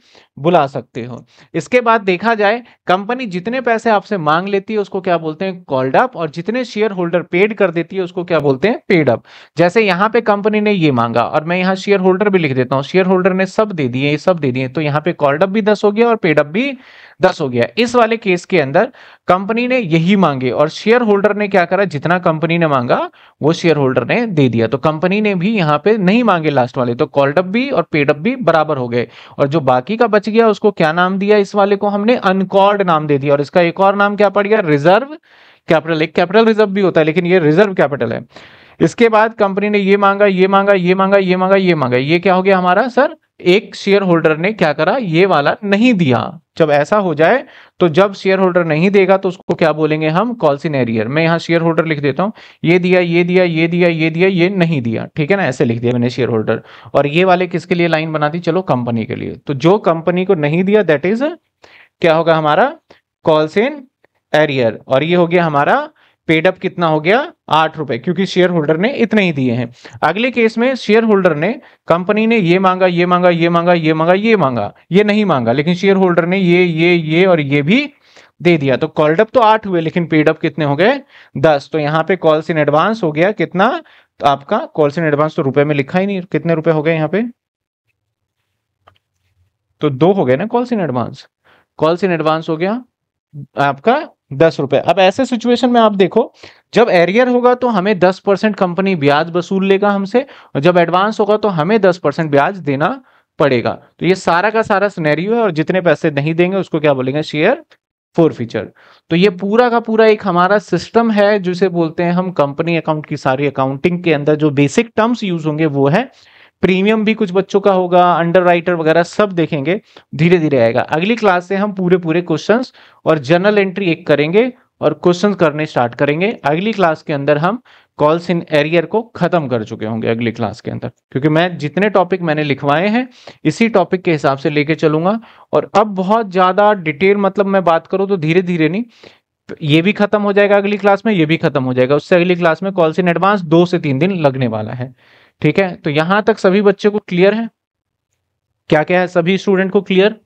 बुला सकते हो इसके बाद देखा जाए कंपनी जितने पैसे आपसे मांग लेती है उसको क्या बोलते हैं कॉल्ड अप और जितने शेयर होल्डर पेड कर देती है उसको क्या बोलते हैं पेड अप जैसे यहां यहाँ पे कंपनी ने ये मांगा और मैं यहाँ शेयर होल्डर भी लिख देता हूँ शेयर होल्डर ने सब दे दिए सब दे दिए तो यहाँ पे कॉल्डअप भी दस हो गया और पेडअप भी दस हो गया इस वाले केस के अंदर कंपनी ने यही मांगे और शेयर होल्डर ने क्या करा जितना कंपनी ने मांगा वो शेयर होल्डर ने दे दिया तो कंपनी ने भी यहाँ पे नहीं मांगे लास्ट वाले तो कॉल्डअप भी और पेडअप भी बराबर हो गए और जो बाकी का बच गया उसको क्या नाम दिया इस वाले को हमने अनकॉल्ड नाम दे दिया और इसका एक और नाम क्या पड़ गया रिजर्व कैपिटल एक कैपिटल रिजर्व भी होता है लेकिन ये रिजर्व कैपिटल है इसके बाद कंपनी ने ये मांगा ये मांगा ये मांगा ये मांगा ये मांगा ये क्या हो गया हमारा सर एक शेयर होल्डर ने क्या करा ये वाला नहीं दिया जब ऐसा हो जाए तो जब शेयर होल्डर नहीं देगा तो उसको क्या बोलेंगे हम इन एरियर मैं यहाँ शेयर होल्डर लिख देता हूँ ये दिया ये दिया ये दिया ये दिया ये नहीं दिया ठीक है ना ऐसे लिख दिया मैंने शेयर होल्डर और ये वाले किसके लिए लाइन बना दी चलो कंपनी के लिए तो जो कंपनी को नहीं दिया दैट इज क्या होगा हमारा कॉल्सिन एरियर और ये हो गया हमारा पेडअप कितना हो गया आठ रुपए क्योंकि शेयर होल्डर ने इतने ही दिए हैं अगले केस में शेयर होल्डर ने कंपनी ने ये मांगा ये मांगा ये मांगा ये मांगा ये मांगा ये नहीं मांगा लेकिन शेयर होल्डर ने ये ये ये और ये भी दे दिया तो कॉल्डअप तो आठ हुए लेकिन पेडअप कितने हो गए दस तो यहाँ पे कॉल्स इन एडवांस हो गया कितना तो आपका कॉल्स इन एडवांस तो रुपए में लिखा ही नहीं कितने रुपए हो गए यहाँ पे तो दो हो गए ना calls in advance calls in advance हो गया आपका दस रुपए अब ऐसे सिचुएशन में आप देखो जब एरियर होगा तो हमें दस परसेंट कंपनी ब्याज वसूल लेगा हमसे और जब एडवांस होगा तो हमें दस परसेंट ब्याज देना पड़ेगा तो ये सारा का सारा सिनेरियो है और जितने पैसे नहीं देंगे उसको क्या बोलेंगे शेयर फोर फीचर तो ये पूरा का पूरा एक हमारा सिस्टम है जिसे बोलते हैं हम कंपनी अकाउंट की सारी अकाउंटिंग के अंदर जो बेसिक टर्म्स यूज होंगे वो है प्रीमियम भी कुछ बच्चों का होगा अंडर राइटर वगैरह सब देखेंगे धीरे धीरे आएगा अगली क्लास से हम पूरे पूरे क्वेश्चन और जनरल एंट्री एक करेंगे और क्वेश्चन करने स्टार्ट करेंगे अगली क्लास के अंदर हम कॉल्स इन एरियर को खत्म कर चुके होंगे अगली क्लास के अंदर क्योंकि मैं जितने टॉपिक मैंने लिखवाए हैं इसी टॉपिक के हिसाब से लेके चलूंगा और अब बहुत ज्यादा डिटेल मतलब मैं बात करूँ तो धीरे धीरे नहीं ये भी खत्म हो जाएगा अगली क्लास में ये भी खत्म हो जाएगा उससे अगली क्लास में कॉल्स इन एडवांस दो से तीन दिन लगने वाला है ठीक है तो यहां तक सभी बच्चे को क्लियर है क्या क्या है सभी स्टूडेंट को क्लियर